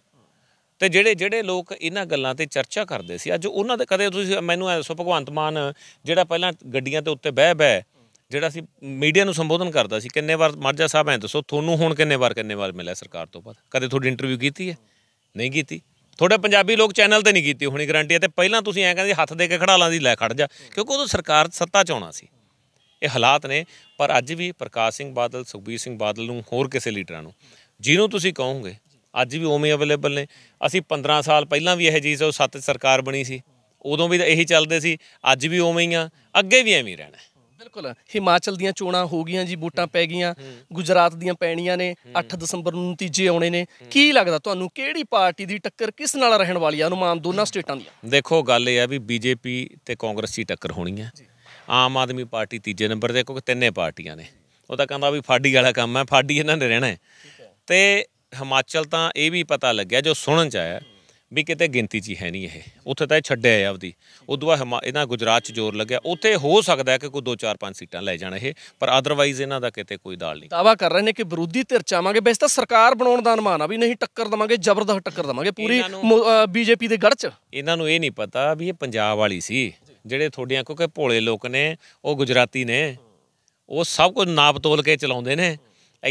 S1: ਤੇ ਜਿਹੜੇ ਜਿਹੜੇ ਲੋਕ ਇਹਨਾਂ ਗੱਲਾਂ ਤੇ ਚਰਚਾ ਕਰਦੇ ਸੀ ਅੱਜ ਉਹਨਾਂ ਦੇ ਕਦੇ ਤੁਸੀਂ ਮੈਨੂੰ ਐ ਸੋ ਭਗਵੰਤ ਮਾਨ ਜਿਹੜਾ ਪਹਿਲਾਂ ਗੱਡੀਆਂ ਤੇ ਉੱਤੇ ਬਹਿ ਬਹਿ ਜਿਹੜਾ ਸੀ ਮੀਡੀਆ ਨੂੰ ਸੰਬੋਧਨ ਕਰਦਾ ਸੀ ਕਿੰਨੇ ਵਾਰ ਮਰਜਾ ਸਾਹਿਬ ਐ ਦੱਸੋ ਤੁਹਾਨੂੰ ਹੁਣ ਕਿੰਨੇ ਵਾਰ ਕਿੰਨੇ ਵਾਰ ਮਿਲਿਆ ਸਰਕਾਰ ਤੋਂ ਬਾਅਦ ਕਦੇ ਤੁਹਾਡੀ ਇੰਟਰਵਿਊ ਕੀਤੀ ਹੈ ਨਹੀਂ ਕੀਤੀ ਤੁਹਾਡੇ ਪੰਜਾਬੀ ਲੋਕ ਚੈਨਲ ਤੇ ਨਹੀਂ ਕੀਤੀ ਹੋਣੀ ਗਰੰਟੀ ਤੇ ਪਹਿਲਾਂ ਤੁਸੀਂ ਐਂ ਕਹਿੰਦੇ ਹੱਥ ਦੇ ਕੇ ਖੜਾ ਲਾਂ ਦੀ ਲੈ ਖੜ ਜਾ ਕਿਉਂਕਿ ਉਦੋਂ ਸਰਕਾਰ ਸੱਤਾ 'ਚ ਆਉਣਾ ਸੀ ਇਹ ਹਾਲਾਤ ਨੇ ਪਰ ਅੱਜ ਵੀ ਪ੍ਰਕਾਸ਼ ਸਿੰਘ ਬਾਦਲ ਸੁਖਬੀਰ ਸਿੰਘ ਬਾਦਲ ਨੂੰ ਹੋਰ ਕਿਸੇ ਲੀਡਰਾਂ ਨੂੰ ਜਿਹਨੂੰ ਤੁਸੀਂ ਕਹੋਗੇ ਅੱਜ ਵੀ ਉਵੇਂ ਅਵੇਲੇਬਲ ਨੇ ਅਸੀਂ 15 ਸਾਲ ਪਹਿਲਾਂ ਵੀ ਇਹ ਜੀ ਸੋ ਸੱਤ ਸਰਕਾਰ ਬਣੀ ਸੀ ਉਦੋਂ ਵੀ ਇਹੀ ਚੱਲਦੇ ਸੀ ਅੱਜ ਵੀ ਉਵੇਂ ਹੀ ਆ ਅੱਗੇ ਵੀ ਐਵੇਂ ਰਹਿਣਾ
S2: ਬਿਲਕੁਲ ਹਿਮਾਚਲ ਦੀਆਂ ਚੋਣਾਂ ਹੋ ਗਈਆਂ ਜੀ ਵੋਟਾਂ ਪੈ ਗਈਆਂ ਗੁਜਰਾਤ ਦੀਆਂ ਪੈਣੀਆਂ ਨੇ 8 ਦਸੰਬਰ ਨੂੰ ਨਤੀਜੇ ਆਉਣੇ ਨੇ ਕੀ ਲੱਗਦਾ ਤੁਹਾਨੂੰ ਕਿਹੜੀ ਪਾਰਟੀ ਦੀ ਟੱਕਰ ਕਿਸ ਨਾਲ ਰਹਿਣ ਵਾਲੀ ਆ ਅਨੁਮਾਨ ਦੋਨਾਂ ਸਟੇਟਾਂ ਦੀ
S1: ਦੇਖੋ ਗੱਲ ਇਹ ਆ ਵੀ ਬੀਜੇਪੀ ਤੇ ਕਾਂਗਰਸ ਦੀ ਟੱਕਰ ਹੋਣੀ ਆ ਆਮ ਆਦਮੀ ਪਾਰਟੀ ਤੀਜੇ ਨੰਬਰ ਤੇ ਕਿਉਂਕਿ ਤਿੰਨੇ ਪਾਰਟੀਆਂ ਨੇ ਉਹ ਤਾਂ ਕਹਿੰਦਾ ਵੀ ਫਾੜੀ ਵਾਲਾ ਕੰਮ ਹੈ ਫਾੜੀ ਇਹਨਾਂ ਨੇ ਰਹਿਣਾ ਤੇ ਹਿਮਾਚਲ ਤਾਂ ਇਹ ਵੀ ਪਤਾ ਲੱਗਿਆ ਜੋ ਸੁਣਨ ਚ ਆਇਆ ਵੀ ਕਿਤੇ ਗਿਣਤੀ 'ਚ ਹੈ ਨਹੀਂ ਇਹ ਉੱਥੇ ਤਾਂ ਇਹ ਛੱਡਿਆ ਆ ਆਪਦੀ ਉਦੋਂ ਬਾਅਦ ਇਹਨਾਂ ਗੁਜਰਾਤ 'ਚ ਜ਼ੋਰ ਲੱਗਿਆ ਉੱਥੇ ਹੋ ਸਕਦਾ ਕਿ ਕੋਈ 2-4-5 ਸੀਟਾਂ ਲੈ ਜਾਣ ਇਹ ਪਰ ਆਦਰਵਾਈਜ਼ ਇਹਨਾਂ ਦਾ ਕਿਤੇ ਕੋਈ ਦਾਲ ਨਹੀਂ
S2: ਦਾਵਾ ਕਰ ਰਹੇ ਨੇ ਕਿ ਵਿਰੋਧੀ ਧਿਰ ਚਾਵਾਂਗੇ ਬਸ ਤਾਂ ਸਰਕਾਰ ਬਣਾਉਣ ਦਾ ਅਨਮਾਨ ਆ ਵੀ ਨਹੀਂ ਟੱਕਰ ਦਵਾਂਗੇ ਜ਼ਬਰਦਸਤ ਟੱਕਰ ਦਵਾਂਗੇ ਪੂਰੀ
S1: ਬੀਜੇਪੀ ਦੇ ਗੜ੍ਹ 'ਚ ਇਹਨਾਂ ਨੂੰ ਇਹ ਨਹੀਂ ਪਤਾ ਵੀ ਇਹ ਪੰਜਾਬ ਵਾਲੀ ਸੀ ਜਿਹੜੇ ਤੁਹਾਡੀਆਂ ਕਿਉਂਕਿ ਭੋਲੇ ਲੋਕ ਨੇ ਉਹ ਗੁਜਰਾਤੀ ਨੇ ਉਹ ਸਭ ਕੁਝ ਨਾਪ ਤੋਲ ਕੇ ਚਲਾਉਂਦੇ ਨੇ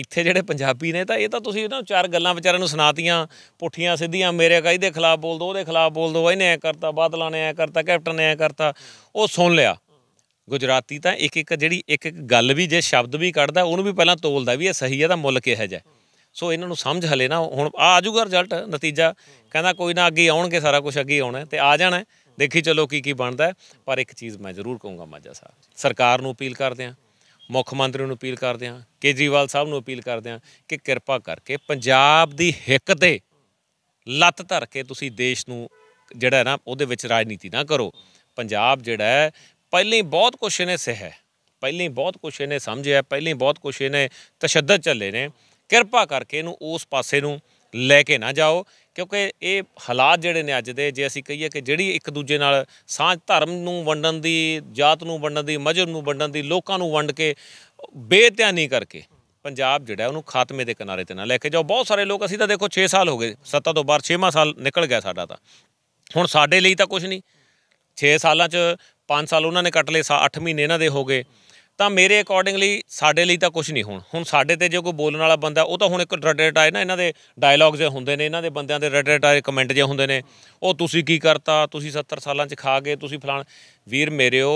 S1: ਇੱਥੇ ਜਿਹੜੇ ਪੰਜਾਬੀ ਨੇ ਤਾਂ ਇਹ ਤਾਂ ਤੁਸੀਂ ਇਹਨਾਂ ਚਾਰ ਗੱਲਾਂ ਵਿਚਾਰਿਆਂ ਨੂੰ ਸੁਣਾਤੀਆਂ ਪੁੱਠੀਆਂ ਸਿੱਧੀਆਂ ਮੇਰੇ ਕਾ ਦੇ ਖਿਲਾਫ ਬੋਲ ਦੋ ਉਹਦੇ ਖਿਲਾਫ ਬੋਲ ਦੋ ਇਹਨੇ ਐ ਕਰਤਾ ਬਾਦਲਾਂ ਨੇ ਐ ਕਰਤਾ ਕੈਪਟਨ ਨੇ ਐ ਕਰਤਾ ਉਹ ਸੁਣ ਲਿਆ ਗੁਜਰਾਤੀ ਤਾਂ ਇੱਕ ਇੱਕ ਜਿਹੜੀ ਇੱਕ ਇੱਕ ਗੱਲ ਵੀ ਜੇ ਸ਼ਬਦ ਵੀ ਕੱਢਦਾ ਉਹਨੂੰ ਵੀ ਪਹਿਲਾਂ ਤੋਲਦਾ ਵੀ ਇਹ ਸਹੀ ਹੈ ਤਾਂ ਮੁੱਲ ਕਿਹੋ ਜਿਹਾ ਸੋ ਇਹਨਾਂ ਨੂੰ ਸਮਝ ਹਲੇ ਨਾ ਹੁਣ ਆ ਆਜੂਗਾ ਰਿਜ਼ਲਟ ਨਤੀਜਾ ਕਹਿੰਦਾ ਕੋਈ ਨਾ ਅੱਗੇ ਆਉਣਗੇ ਸਾਰਾ ਕੁਝ ਅੱਗੇ ਆਉਣਾ ਤੇ ਆ ਜਾਣਾ ਦੇਖੀ ਚਲੋ ਕੀ ਕੀ ਬਣਦਾ ਪਰ ਇੱਕ ਚੀਜ਼ ਮੈਂ ਜ਼ਰੂਰ ਕਹੂੰਗਾ ਮਾਜਾ ਸਾਹਿਬ ਸਰਕਾਰ ਨੂੰ ਅਪੀਲ ਕਰਦੇ ਆ ਮੁੱਖ ਮੰਤਰੀ ਨੂੰ ਅਪੀਲ ਕਰਦੇ ਹਾਂ ਕੇਜਰੀਵਾਲ ਸਾਹਿਬ ਨੂੰ ਅਪੀਲ ਕਰਦੇ ਹਾਂ ਕਿ ਕਿਰਪਾ ਕਰਕੇ ਪੰਜਾਬ ਦੀ ਹਿੱਕ ਤੇ ਲੱਤ ਧਰ ਕੇ ਤੁਸੀਂ ਦੇਸ਼ ਨੂੰ ਜਿਹੜਾ ਹੈ ਨਾ ਉਹਦੇ ਵਿੱਚ ਰਾਜਨੀਤੀ ਨਾ ਕਰੋ ਪੰਜਾਬ ਜਿਹੜਾ ਹੈ ਪਹਿਲਾਂ ਹੀ ਬਹੁਤ ਕੁਝ ਇਹਨੇ ਸਹਿ ਪਹਿਲਾਂ ਹੀ ਬਹੁਤ ਕੁਝ ਇਹਨੇ ਸਮਝਿਆ ਪਹਿਲਾਂ ਹੀ ਬਹੁਤ ਕੁਝ ਇਹਨੇ ਤਸ਼ੱਦਦ ਚੱਲੇ ਨੇ ਕਿਰਪਾ ਕਰਕੇ ਇਹਨੂੰ ਉਸ ਪਾਸੇ ਨੂੰ ਲੈ ਕੇ ਨਾ ਜਾਓ ਕਿਉਂਕਿ ਇਹ ਹਾਲਾਤ ਜਿਹੜੇ ਨੇ ਅੱਜ ਦੇ ਜੇ ਅਸੀਂ ਕਹੀਏ ਕਿ ਜਿਹੜੀ ਇੱਕ ਦੂਜੇ ਨਾਲ ਸਾਂਝ ਧਰਮ ਨੂੰ ਵੰਡਣ ਦੀ ਜਾਤ ਨੂੰ ਵੰਡਣ ਦੀ ਮਜ਼ਹਬ ਨੂੰ ਵੰਡਣ ਦੀ ਲੋਕਾਂ ਨੂੰ ਵੰਡ ਕੇ ਬੇਧਿਆਨੀ ਕਰਕੇ ਪੰਜਾਬ ਜਿਹੜਾ ਉਹਨੂੰ ਖਾਤਮੇ ਦੇ ਕਿਨਾਰੇ ਤੇ ਨਾ ਲੈ ਕੇ ਜਾਓ ਬਹੁਤ ਸਾਰੇ ਲੋਕ ਅਸੀਂ ਤਾਂ ਦੇਖੋ 6 ਸਾਲ ਹੋ ਗਏ ਸੱਤਾ ਤੋਂ ਬਾਅਦ 6ਵਾਂ ਸਾਲ ਨਿਕਲ ਗਿਆ ਸਾਡਾ ਤਾਂ ਹੁਣ ਸਾਡੇ ਲਈ ਤਾਂ ਕੁਝ ਨਹੀਂ 6 ਸਾਲਾਂ 'ਚ 5 ਸਾਲ ਉਹਨਾਂ ਨੇ ਕੱਟ ਲਏ 8 ਮਹੀਨੇ ਇਹਨਾਂ ਦੇ ਹੋ ਗਏ ਤਾਂ ਮੇਰੇ ਅਕੋਰਡਿੰਗਲੀ ਸਾਡੇ ਲਈ ਤਾਂ ਕੁਝ ਨਹੀਂ ਹੁਣ ਹੁਣ ਸਾਡੇ ਤੇ ਜੇ ਕੋਈ ਬੋਲਣ ਵਾਲਾ ਬੰਦਾ ਉਹ ਤਾਂ ਹੁਣ ਇੱਕ ਰੈਡਰਟ ਆਏ ਨਾ ਇਹਨਾਂ ਦੇ ਡਾਇਲੌਗਸ ਜੇ ਹੁੰਦੇ ਨੇ ਇਹਨਾਂ ਦੇ ਬੰਦਿਆਂ ਦੇ ਰੈਡਰਟ ਆਏ ਕਮੈਂਟ ਜੇ ਹੁੰਦੇ ਨੇ ਉਹ ਤੁਸੀਂ ਕੀ ਕਰਤਾ ਤੁਸੀਂ 70 ਸਾਲਾਂ 'ਚ ਖਾ ਗਏ ਤੁਸੀਂ ਫਲਾਣ ਵੀਰ ਮੇਰਿਓ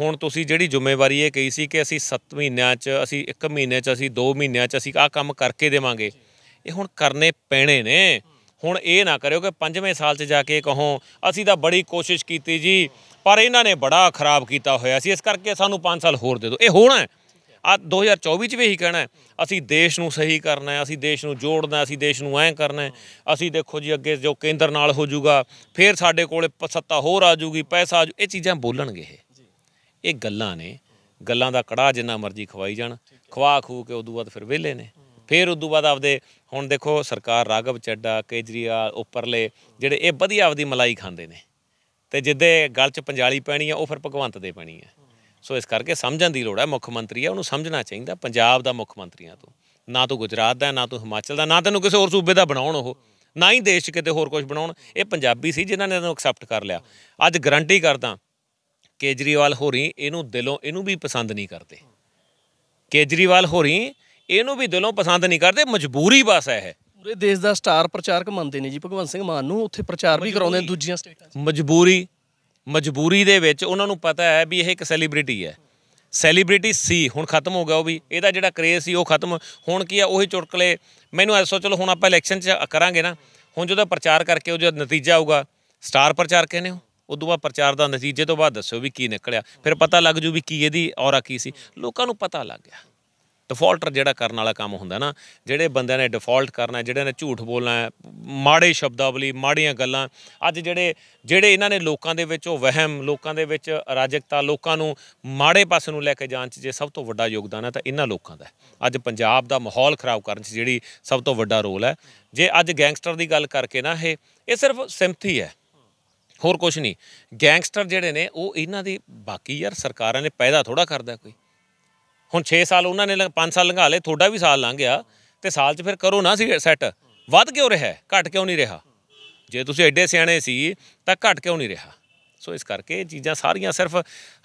S1: ਹੁਣ ਤੁਸੀਂ ਜਿਹੜੀ ਜ਼ਿੰਮੇਵਾਰੀ ਇਹ ਕਹੀ ਸੀ ਕਿ ਅਸੀਂ 7 ਮਹੀਨਿਆਂ 'ਚ ਅਸੀਂ 1 ਮਹੀਨੇ 'ਚ ਅਸੀਂ 2 ਮਹੀਨਿਆਂ 'ਚ ਅਸੀਂ ਆਹ ਕੰਮ ਕਰਕੇ ਦੇਵਾਂਗੇ ਇਹ ਹੁਣ ਕਰਨੇ ਪੈਣੇ ਨੇ ਹੁਣ ਇਹ ਨਾ ਕਰਿਓ ਕਿ ਪੰਜਵੇਂ ਸਾਲ 'ਚ ਜਾ ਕੇ ਕਹੋ ਅਸੀਂ ਤਾਂ ਬੜੀ ਕੋਸ਼ਿਸ਼ ਕੀਤੀ ਜੀ ਪਰ ਇਹਨਾਂ ਨੇ ਬੜਾ ਖਰਾਬ ਕੀਤਾ ਹੋਇਆ ਸੀ ਇਸ ਕਰਕੇ ਸਾਨੂੰ 5 ਸਾਲ ਹੋਰ ਦੇ ਦਿਓ ਇਹ ਹੋਣਾ ਆ 2024 ਚ ਵੀ ਇਹੀ ਕਹਿਣਾ ਅਸੀਂ ਦੇਸ਼ ਨੂੰ ਸਹੀ ਕਰਨਾ ਹੈ ਅਸੀਂ ਦੇਸ਼ ਨੂੰ ਜੋੜਨਾ ਅਸੀਂ ਦੇਸ਼ ਨੂੰ ਐ ਕਰਨਾ ਅਸੀਂ ਦੇਖੋ ਜੀ ਅੱਗੇ ਜੋ ਕੇਂਦਰ ਨਾਲ ਹੋ ਜਾਊਗਾ ਫਿਰ ਸਾਡੇ ਕੋਲੇ ਸੱਤਾ ਹੋਰ ਆ ਜਾਊਗੀ ਪੈਸਾ ਇਹ ਚੀਜ਼ਾਂ ਬੋਲਣਗੇ ਇਹ ਇਹ ਗੱਲਾਂ ਨੇ ਗੱਲਾਂ ਦਾ ਕੜਾ ਜਿੰਨਾ ਮਰਜ਼ੀ ਖਵਾਈ ਜਾਣ ਖਵਾ ਖੂ ਕੇ ਉਦੋਂ ਬਾਅਦ ਫਿਰ ਵਿਹਲੇ ਨੇ ਫਿਰ ਉਸ ਤੋਂ ਬਾਅਦ ਆਪਦੇ ਹੁਣ ਦੇਖੋ ਸਰਕਾਰ ਰਾਗਵ ਚੱਡਾ ਕੇਜਰੀਵਾਲ ਉੱਪਰਲੇ ਜਿਹੜੇ ਇਹ ਵਧੀਆ ਆਪਦੀ ਮਲਾਈ ਖਾਂਦੇ ਨੇ ਤੇ ਜਿੱਦੇ ਗਲ 'ਚ ਪੰਜਾਲੀ ਪੈਣੀ ਆ ਉਹ ਫਿਰ ਭਗਵੰਤ ਦੇ ਪੈਣੀ ਆ ਸੋ ਇਸ ਕਰਕੇ ਸਮਝਣ ਦੀ ਲੋੜ ਹੈ ਮੁੱਖ ਮੰਤਰੀ ਆ ਉਹਨੂੰ ਸਮਝਣਾ ਚਾਹੀਦਾ ਪੰਜਾਬ ਦਾ ਮੁੱਖ ਮੰਤਰੀਆਂ ਤੋਂ ਨਾ ਤੂੰ ਗੁਜਰਾਤ ਦਾ ਨਾ ਤੂੰ ਹਿਮਾਚਲ ਦਾ ਨਾ ਤੈਨੂੰ ਕਿਸੇ ਹੋਰ ਸੂਬੇ ਦਾ ਬਣਾਉਣ ਉਹ ਨਾ ਹੀ ਦੇਸ਼ 'ਚ ਕਿਤੇ ਹੋਰ ਕੁਝ ਬਣਾਉਣ ਇਹ ਪੰਜਾਬੀ ਸੀ ਜਿਨ੍ਹਾਂ ਨੇ ਇਹਨੂੰ ਐਕਸੈਪਟ ਕਰ ਲਿਆ ਅੱਜ ਗਰੰਟੀ ਕਰਦਾ ਕੇਜਰੀਵਾਲ ਹੋਰੀ ਇਹਨੂੰ ਦਿਲੋਂ ਇਹਨੂੰ ਵੀ ਪਸੰਦ ਨਹੀਂ ਕਰਦੇ ਕੇਜਰੀਵਾਲ ਹੋਰੀ ਇਹਨੂੰ ਵੀ ਦਿਲੋਂ ਪਸੰਦ ਨਹੀਂ ਕਰਦੇ ਮਜਬੂਰੀ ਬਸ ਹੈ ਇਹ ਪੂਰੇ ਦੇਸ਼ ਦਾ ਸਟਾਰ ਪ੍ਰਚਾਰਕ ਮੰਨਦੇ ਨੇ ਜੀ ਭਗਵੰਤ ਸਿੰਘ ਮਾਨ ਨੂੰ ਉੱਥੇ ਪ੍ਰਚਾਰ ਵੀ ਕਰਾਉਂਦੇ ਨੇ ਦੂਜੀਆਂ ਸਟੇਟਾਂ 'ਚ ਮਜਬੂਰੀ ਮਜਬੂਰੀ ਦੇ ਵਿੱਚ ਉਹਨਾਂ ਨੂੰ ਪਤਾ ਹੈ ਵੀ ਇਹ ਇੱਕ ਸੈਲੀਬ੍ਰਿਟੀ ਹੈ ਸੈਲੀਬ੍ਰਿਟੀ ਸੀ ਹੁਣ ਖਤਮ ਹੋ ਗਿਆ ਉਹ ਵੀ ਇਹਦਾ ਜਿਹੜਾ ਕ੍ਰੇਜ਼ ਸੀ ਉਹ ਖਤਮ ਹੁਣ ਕੀ ਆ ਉਹੀ ਚੁਟਕਲੇ ਮੈਨੂੰ ਐਸੋ ਚਲੋ ਹੁਣ ਆਪਾਂ ਇਲੈਕਸ਼ਨ 'ਚ ਕਰਾਂਗੇ ਨਾ ਹੁਣ ਜਦੋਂ ਪ੍ਰਚਾਰ ਕਰਕੇ ਉਹ ਜਦ ਨਤੀਜਾ ਆਊਗਾ ਸਟਾਰ ਪ੍ਰਚਾਰ ਕਹਿੰਦੇ ਹੋ ਉਦੋਂ ਬਾਅਦ ਪ੍ਰਚਾਰ ਦਾ ਨਤੀਜੇ ਤੋਂ ਬਾਅਦ ਦੱਸੋ ਵੀ ਕੀ ਨਿਕਲਿਆ ਫਿਰ ਪਤਾ ਲੱਗ ਜੂ ਵੀ ਕੀ ਇਹਦੀ ਔਰਾ ਕੀ ਸੀ ਲੋਕਾਂ ਨੂੰ ਪਤਾ ਲੱਗ ਗਿਆ ਡਿਫਾਲਟਰ ਜਿਹੜਾ ਕਰਨ ਵਾਲਾ ਕੰਮ ਹੁੰਦਾ ਨਾ ਜਿਹੜੇ ਬੰਦਿਆਂ ਨੇ ਡਿਫਾਲਟ ਕਰਨਾ ਜਿਹੜੇ ਨੇ ਝੂਠ ਬੋਲਣਾ ਮਾੜੇ ਸ਼ਬਦਾਵਲੀ ਮਾੜੀਆਂ ਗੱਲਾਂ ਅੱਜ ਜਿਹੜੇ ਜਿਹੜੇ ਇਹਨਾਂ ਨੇ ਲੋਕਾਂ ਦੇ ਵਿੱਚ ਉਹ ਵਹਿਮ ਲੋਕਾਂ ਦੇ ਵਿੱਚ ਅਰਾਜਕਤਾ ਲੋਕਾਂ ਨੂੰ ਮਾੜੇ ਪਾਸੇ ਨੂੰ ਲੈ ਕੇ ਜਾਣ 'ਚ ਜੇ ਸਭ ਤੋਂ ਵੱਡਾ ਯੋਗਦਾਨ ਹੈ ਤਾਂ ਇਹਨਾਂ ਲੋਕਾਂ ਦਾ ਅੱਜ ਪੰਜਾਬ ਦਾ ਮਾਹੌਲ ਖਰਾਬ ਕਰਨ 'ਚ ਜਿਹੜੀ ਸਭ ਤੋਂ ਵੱਡਾ ਰੋਲ ਹੈ ਜੇ ਅੱਜ ਗੈਂਗਸਟਰ ਦੀ ਗੱਲ ਕਰਕੇ ਨਾ ਇਹ ਇਹ ਸਿਰਫ ਸਿੰਪਥੀ ਹੈ ਹੋਰ ਕੁਝ ਨਹੀਂ ਗੈਂਗਸਟਰ ਜਿਹੜੇ ਨੇ ਉਹ ਇਹਨਾਂ ਦੀ ਬਾਕੀ ਯਾਰ ਸਰਕਾਰਾਂ ਨੇ ਪੈਦਾ ਥੋੜਾ ਕਰਦਾ ਕੋਈ ਹੁਣ 6 ਸਾਲ ਉਹਨਾਂ ਨੇ 5 ਸਾਲ ਲੰਘਾ ਲਏ ਤੁਹਾਡਾ ਵੀ ਸਾਲ ਲੰਘ ਗਿਆ ਤੇ ਸਾਲ 'ਚ ਫਿਰ ਕਰੋ ਨਾ ਸੀ ਸੈੱਟ ਵੱਧ ਕਿਉਂ ਰਿਹਾ ਘਟ ਕਿਉਂ ਨਹੀਂ ਰਿਹਾ ਜੇ ਤੁਸੀਂ ਐਡੇ ਸਿਆਣੇ ਸੀ ਤਾਂ ਘਟ ਕਿਉਂ ਨਹੀਂ ਰਿਹਾ ਸੋ ਇਸ ਕਰਕੇ ਇਹ ਚੀਜ਼ਾਂ ਸਾਰੀਆਂ ਸਿਰਫ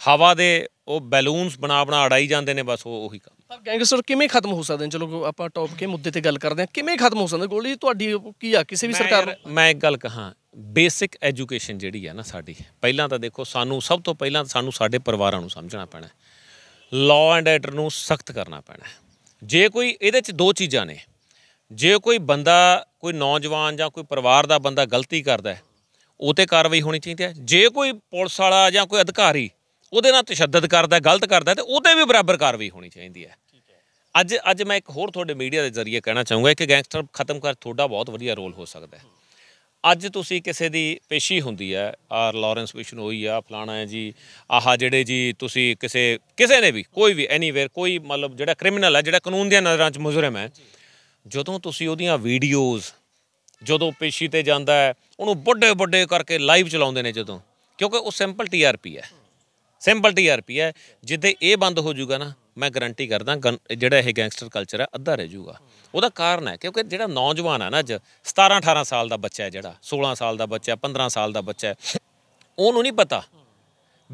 S1: ਹਵਾ ਦੇ ਉਹ ਬੈਲੂਨਸ ਬਣਾ ਬਣਾ ਅੜਾਈ ਜਾਂਦੇ ਨੇ ਬਸ ਉਹ ਉਹੀ ਕੰਮ
S2: ਪਰ ਗੈਂਗਸਟਰ ਕਿਵੇਂ ਖਤਮ ਹੋ ਸਕਦੇ ਨੇ ਚਲੋ ਆਪਾਂ ਟੌਪ ਕੇ ਮੁੱਦੇ ਤੇ ਗੱਲ ਕਰਦੇ ਹਾਂ ਕਿਵੇਂ ਖਤਮ ਹੋ ਸਕਦੇ ਗੋਲੀ ਤੁਹਾਡੀ ਕੀ ਆ ਕਿਸੇ ਵੀ ਸਰਕਾਰ
S1: ਮੈਂ ਇੱਕ ਗੱਲ ਕਹਾਂ ਬੇਸਿਕ ਐਜੂਕੇਸ਼ਨ ਜਿਹੜੀ ਆ ਨਾ ਸਾਡੀ ਪਹਿਲਾਂ ਤਾਂ ਦੇਖੋ ਸਾਨੂੰ ਸਭ ਤੋਂ ਪਹਿਲਾਂ ਸਾਨੂੰ ਸਾਡੇ ਪਰਿਵਾਰਾਂ ਨੂੰ ਸਮਝਣਾ ਪੈਣਾ ਲਾਅ ਐਂਡ ਆਰਡਰ ਨੂੰ ਸਖਤ ਕਰਨਾ ਪੈਣਾ ਜੇ ਕੋਈ ਇਹਦੇ 'ਚ ਦੋ ਚੀਜ਼ਾਂ ਨੇ ਜੇ ਕੋਈ ਬੰਦਾ ਕੋਈ ਨੌਜਵਾਨ ਜਾਂ ਕੋਈ ਪਰਿਵਾਰ ਦਾ ਬੰਦਾ ਗਲਤੀ ਕਰਦਾ ਹੈ ਉਹ ਤੇ ਕਾਰਵਾਈ ਹੋਣੀ ਚਾਹੀਦੀ ਹੈ ਜੇ ਕੋਈ ਪੁਲਿਸ ਵਾਲਾ ਜਾਂ ਕੋਈ ਅਧਿਕਾਰੀ ਉਹਦੇ ਨਾਲ ਤਸ਼ੱਦਦ ਕਰਦਾ ਗਲਤ ਕਰਦਾ ਤੇ ਉਹਦੇ ਵੀ ਬਰਾਬਰ ਕਾਰਵਾਈ ਹੋਣੀ ਚਾਹੀਦੀ ਹੈ ਅੱਜ ਅੱਜ ਮੈਂ ਇੱਕ ਹੋਰ ਤੁਹਾਡੇ ਮੀਡੀਆ ਦੇ ਜ਼ਰੀਏ ਕਹਿਣਾ ਚਾਹੂੰਗਾ ਕਿ ਗੈਂਗਸਟਰ ਖਤਮ ਕਰ ਤੁਹਾਡਾ ਬਹੁਤ ਵਧੀਆ ਰੋਲ ਹੋ ਸਕਦਾ ਹੈ ਅੱਜ ਤੁਸੀਂ ਕਿਸੇ ਦੀ ਪੇਸ਼ੀ ਹੁੰਦੀ ਹੈ ਆਰ ਲਾਰੈਂਸ ਵਿਸ਼ਨ ਹੋਈ ਆ ਫਲਾਣਾ ਹੈ ਜੀ ਆਹਾ ਜਿਹੜੇ ਜੀ ਤੁਸੀਂ ਕਿਸੇ ਕਿਸੇ ਨੇ ਵੀ ਕੋਈ ਵੀ ਐਨੀਵੇਅਰ ਕੋਈ ਮਤਲਬ ਜਿਹੜਾ ਕ੍ਰਿਮੀਨਲ ਹੈ ਜਿਹੜਾ ਕਾਨੂੰਨ ਦੀਆਂ ਨਜ਼ਰਾਂ 'ਚ ਮੁਜਰਮ ਹੈ ਜਦੋਂ ਤੁਸੀਂ ਉਹਦੀਆਂ ਵੀਡੀਓਜ਼ ਜਦੋਂ ਪੇਸ਼ੀ ਤੇ ਜਾਂਦਾ ਹੈ ਉਹਨੂੰ ਵੱਡੇ ਵੱਡੇ ਕਰਕੇ ਲਾਈਵ ਚਲਾਉਂਦੇ ਨੇ ਜਦੋਂ ਕਿਉਂਕਿ ਉਹ ਸਿੰਪਲ ਟੀਆਰਪੀ ਹੈ ਸਿੰਪਲ ਟੀਆਰਪੀ ਹੈ ਜਿੱਦੇ ਇਹ ਬੰਦ ਹੋ ਜਾਊਗਾ ਨਾ ਮੈਂ ਗਾਰੰਟੀ ਕਰਦਾ ਜਿਹੜਾ ਇਹ ਗੈਂਗਸਟਰ ਕਲਚਰ ਹੈ ਅੱਧਾ ਰਹਿ ਜਾਊਗਾ ਉਹਦਾ ਕਾਰਨ ਹੈ ਕਿਉਂਕਿ ਜਿਹੜਾ ਨੌਜਵਾਨ ਹੈ ਨਾ ਅੱਜ 17 18 ਸਾਲ ਦਾ ਬੱਚਾ ਹੈ ਜਿਹੜਾ 16 ਸਾਲ ਦਾ ਬੱਚਾ 15 ਸਾਲ ਦਾ ਬੱਚਾ ਹੈ ਉਹਨੂੰ ਨਹੀਂ ਪਤਾ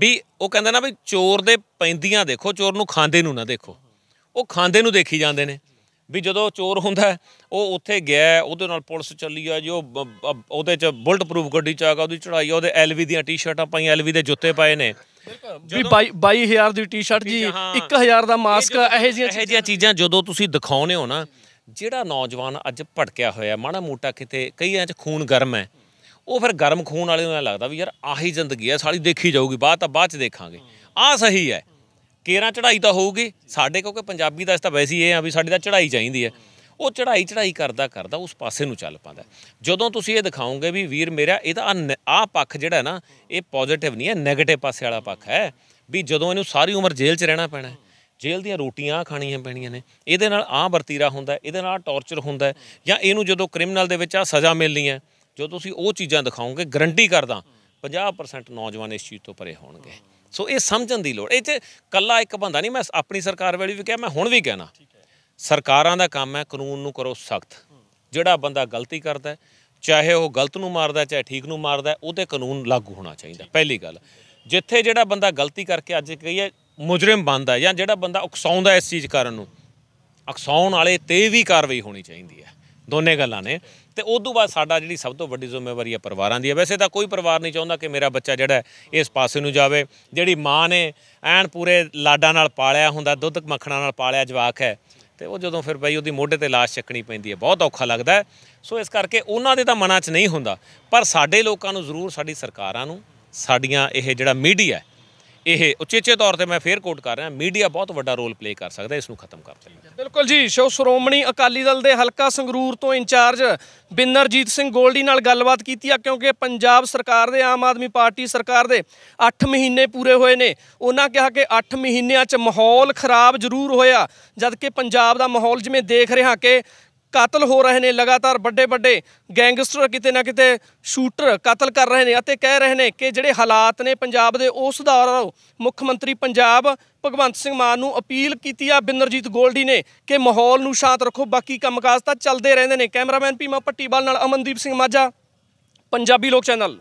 S1: ਵੀ ਉਹ ਕਹਿੰਦਾ ਨਾ ਵੀ ਚੋਰ ਦੇ ਪੈਂਦੀਆਂ ਦੇਖੋ ਚੋਰ ਨੂੰ ਖਾਂਦੇ ਨੂੰ ਨਾ ਦੇਖੋ ਉਹ ਖਾਂਦੇ ਨੂੰ ਦੇਖੀ ਜਾਂਦੇ ਨੇ ਵੀ ਜਦੋਂ ਚੋਰ ਹੁੰਦਾ ਉਹ ਉੱਥੇ ਗਿਆ ਉਹਦੇ ਨਾਲ ਪੁਲਿਸ ਚੱਲੀ ਆ ਜੋ ਉਹਦੇ ਚ ਬੁਲਟ ਪ੍ਰੂਫ ਗੱਡੀ ਚ ਗਿਆ ਉਹਦੀ ਚੜਾਈ ਆ ਉਹਦੇ ਐਲਵੀ ਦੀਆਂ ਟੀ-ਸ਼ਰਟਾਂ ਪਾਈਆਂ ਐਲਵੀ ਦੇ ਜੁੱਤੇ ਪਾਏ ਨੇ ਵੀ 22000 ਦੀ ਟੀ-ਸ਼ਰਟ ਜੀ 1000 ਦਾ ਮਾਸਕ ਇਹੋ ਜਿਹੀਆਂ ਚੀਜ਼ਾਂ ਜਦੋਂ ਤੁਸੀਂ ਦਿਖਾਉਨੇ ਹੋ ਨਾ ਜਿਹੜਾ ਨੌਜਵਾਨ ਅੱਜ ਭਟਕਿਆ ਹੋਇਆ ਮਾੜਾ ਮੋਟਾ ਕਿਤੇ ਕਈਆਂ 'ਚ ਖੂਨ ਗਰਮ ਹੈ ਉਹ ਫਿਰ ਗਰਮ ਖੂਨ ਵਾਲੇ ਨੂੰ ਲੱਗਦਾ ਵੀ ਯਾਰ ਆਹੀ ਜ਼ਿੰਦਗੀ ਹੈ ਸਾਲੀ ਦੇਖੀ ਜਾਊਗੀ ਬਾਅਦ ਤਾਂ ਬਾਅਦ 'ਚ ਦੇਖਾਂਗੇ ਆ ਸਹੀ ਹੈ ਕੇਰਾ ਚੜਾਈ ਤਾਂ ਹੋਊਗੀ ਸਾਡੇ ਕਿਉਂਕਿ ਪੰਜਾਬੀ ਦਾ ਇਸ ਤਾਂ ਵੈਸੀ ਇਹ ਆ ਵੀ ਸਾਡੇ ਤਾਂ ਚੜਾਈ ਚਾਹੀਦੀ ਹੈ ਉਹ ਚੜਾਈ ਚੜਾਈ ਕਰਦਾ ਕਰਦਾ ਉਸ ਪਾਸੇ ਨੂੰ ਚੱਲ ਪਾਉਂਦਾ ਜਦੋਂ ਤੁਸੀਂ ਇਹ ਦਿਖਾਓਗੇ ਵੀ ਵੀਰ ਮੇਰਾ ਇਹਦਾ ਆ ਪੱਖ ਜਿਹੜਾ ਨਾ ਇਹ ਪੋਜ਼ਿਟਿਵ ਨਹੀਂ ਹੈ 네ਗੇਟਿਵ ਪਾਸੇ ਵਾਲਾ ਪੱਖ ਹੈ ਵੀ ਜਦੋਂ ਇਹਨੂੰ ਸਾਰੀ ਉਮਰ ਜੇਲ੍ਹ 'ਚ ਰਹਿਣਾ ਪੈਣਾ ਜੇਲ੍ਹ ਦੀਆਂ ਰੋਟੀਆਂ ਖਾਣੀਆਂ ਪੈਣੀਆਂ ਨੇ ਇਹਦੇ ਨਾਲ ਆ ਵਰਤੀਰਾ ਹੁੰਦਾ ਇਹਦੇ ਨਾਲ ਟੌਰਚਰ ਹੁੰਦਾ ਜਾਂ ਇਹਨੂੰ ਜਦੋਂ ਕ੍ਰਿਮੀਨਲ ਦੇ ਵਿੱਚ ਆ ਸਜ਼ਾ ਮਿਲਣੀ ਹੈ ਜੋ ਤੁਸੀਂ ਉਹ ਚੀਜ਼ਾਂ ਦਿਖਾਓਗੇ ਗਰੰਟੀ ਕਰਦਾ 50% ਨੌਜਵਾਨ ਇਸ ਚੀਜ਼ ਤੋਂ ਪਰੇ ਹੋਣਗੇ ਸੋ ਇਹ ਸਮਝਣ ਦੀ ਲੋੜ ਇਹ ਤੇ ਕੱਲਾ ਇੱਕ ਬੰਦਾ ਨਹੀਂ ਮੈਂ ਆਪਣੀ ਸਰਕਾਰ ਵਾਲੀ ਵੀ ਕਿਹਾ ਮੈਂ ਹੁਣ ਵੀ ਕਹਿਣਾ ਸਰਕਾਰਾਂ ਦਾ ਕੰਮ ਹੈ ਕਾਨੂੰਨ ਨੂੰ ਕਰੋ ਸਖਤ ਜਿਹੜਾ ਬੰਦਾ ਗਲਤੀ ਕਰਦਾ ਚਾਹੇ ਉਹ ਗਲਤ ਨੂੰ ਮਾਰਦਾ ਚਾਹੇ ਠੀਕ ਨੂੰ ਮਾਰਦਾ ਉਹ ਤੇ ਕਾਨੂੰਨ ਲਾਗੂ ਹੋਣਾ ਚਾਹੀਦਾ ਪਹਿਲੀ ਗੱਲ ਜਿੱਥੇ ਜਿਹੜਾ ਬੰਦਾ ਗਲਤੀ ਕਰਕੇ ਅੱਜ ਕਹੀਏ ਮੁਜਰਮ ਬੰਦਾ ਜਾਂ ਜਿਹੜਾ ਬੰਦਾ ਉਕਸਾਉਂਦਾ ਇਸ ਚੀਜ਼ ਕਰਨ ਨੂੰ ਉਕਸਾਉਣ ਵਾਲੇ ਤੇ ਵੀ ਕਾਰਵਾਈ ਹੋਣੀ ਚਾਹੀਦੀ ਹੈ ਦੋਨੇ ਗੱਲਾਂ ਨੇ ਤੇ ਉਸ ਤੋਂ ਬਾਅਦ ਸਾਡਾ ਜਿਹੜੀ ਸਭ ਤੋਂ ਵੱਡੀ ਜ਼ਿੰਮੇਵਾਰੀ ਹੈ ਪਰਿਵਾਰਾਂ ਦੀ ਹੈ ਵੈਸੇ ਤਾਂ ਕੋਈ ਪਰਿਵਾਰ ਨਹੀਂ ਚਾਹੁੰਦਾ ਕਿ ਮੇਰਾ ਬੱਚਾ ਜਿਹੜਾ ਇਸ ਪਾਸੇ ਨੂੰ ਜਾਵੇ ਜਿਹੜੀ ਮਾਂ ਨੇ ਐਨ ਪੂਰੇ ਲਾਡਾਂ ਨਾਲ ਪਾਲਿਆ ਹੁੰਦਾ ਦੁੱਧ ਮੱਖਣਾਂ ਨਾਲ ਪਾਲਿਆ ਜਵਾਕ ਹੈ ਤੇ ਉਹ ਜਦੋਂ ਫਿਰ ਬਈ ਉਹਦੀ ਮੋਢੇ ਤੇ লাশ ਚੱਕਣੀ ਪੈਂਦੀ ਹੈ ਬਹੁਤ ਔਖਾ ਲੱਗਦਾ ਸੋ ਇਸ ਕਰਕੇ ਉਹਨਾਂ ਦੇ ਤਾਂ ਮਨਾਂ 'ਚ ਨਹੀਂ ਹੁੰਦਾ ਪਰ ਸਾਡੇ ਲੋਕਾਂ ਨੂੰ ਜ਼ਰੂਰ ਸਾਡੀ ਸਰਕਾਰਾਂ ਨੂੰ ਸਾਡੀਆਂ ਇਹ ਜਿਹੜਾ ਮੀਡੀਆ ਹੈ ਇਹ ਉੱਚੇ ਤੌਰ ਤੇ ਮੈਂ ਫੇਰ ਕੋਟ ਕਰ ਰਿਹਾ ਮੀਡੀਆ ਬਹੁਤ ਵੱਡਾ ਰੋਲ ਪਲੇ ਕਰ ਸਕਦਾ ਇਸ ਨੂੰ ਖਤਮ ਕਰ
S2: ਲਈ ਬਿਲਕੁਲ ਜੀ ਸ਼ੋ ਸ਼੍ਰੋਮਣੀ ਅਕਾਲੀ ਦਲ ਦੇ ਹਲਕਾ ਸੰਗਰੂਰ ਤੋਂ ਇੰਚਾਰਜ ਬਿੰਦਰਜੀਤ ਸਿੰਘ ਗੋਲਡੀ ਨਾਲ ਗੱਲਬਾਤ ਕੀਤੀ ਆ ਕਿਉਂਕਿ ਪੰਜਾਬ ਸਰਕਾਰ ਦੇ ਆਮ ਆਦਮੀ ਪਾਰਟੀ ਸਰਕਾਰ ਦੇ 8 ਮਹੀਨੇ ਪੂਰੇ ਹੋਏ ਨੇ ਉਹਨਾਂ ਕਿਹਾ ਕਿ 8 ਮਹੀਨਿਆਂ 'ਚ ਮਾਹੌਲ ਖਰਾਬ ਜ਼ਰੂਰ ਹੋਇਆ ਜਦ ਕਿ ਪੰਜਾਬ ਦਾ ਮਾਹੌਲ ਜਿਵੇਂ ਦੇਖ ਰਿਹਾ ਕਿ ਕਤਲ ਹੋ ਰਹੇ ਨੇ ਲਗਾਤਾਰ ਵੱਡੇ ਵੱਡੇ ਗੈਂਗਸਟਰ ਕਿਤੇ ਨਾ ਕਿਤੇ ਸ਼ੂਟਰ ਕਤਲ ਕਰ ਰਹੇ ਨੇ ਅਤੇ ਕਹਿ ਰਹੇ ਨੇ ਕਿ ਜਿਹੜੇ ਹਾਲਾਤ ਨੇ ਪੰਜਾਬ ਦੇ ਉਹ ਸੁਧਾਰ ਮੁੱਖ ਮੰਤਰੀ ਪੰਜਾਬ ਭਗਵੰਤ ਸਿੰਘ ਮਾਨ ਨੂੰ ਅਪੀਲ ਕੀਤੀ ਆ ਬਿੰਦਰਜੀਤ ਗੋਲਡੀ ਨੇ ਕਿ ਮਾਹੌਲ ਨੂੰ ਸ਼ਾਂਤ ਰੱਖੋ ਬਾਕੀ ਕੰਮਕਾਜ ਤਾਂ ਚੱਲਦੇ ਰਹਿੰਦੇ ਨੇ ਕੈਮਰਾਮੈਨ ਪੀਮਾ ਪੱਟੀਵਾਲ ਨਾਲ ਅਮਨਦੀਪ ਸਿੰਘ ਮਾਝਾ ਪੰਜਾਬੀ ਲੋਕ ਚੈਨਲ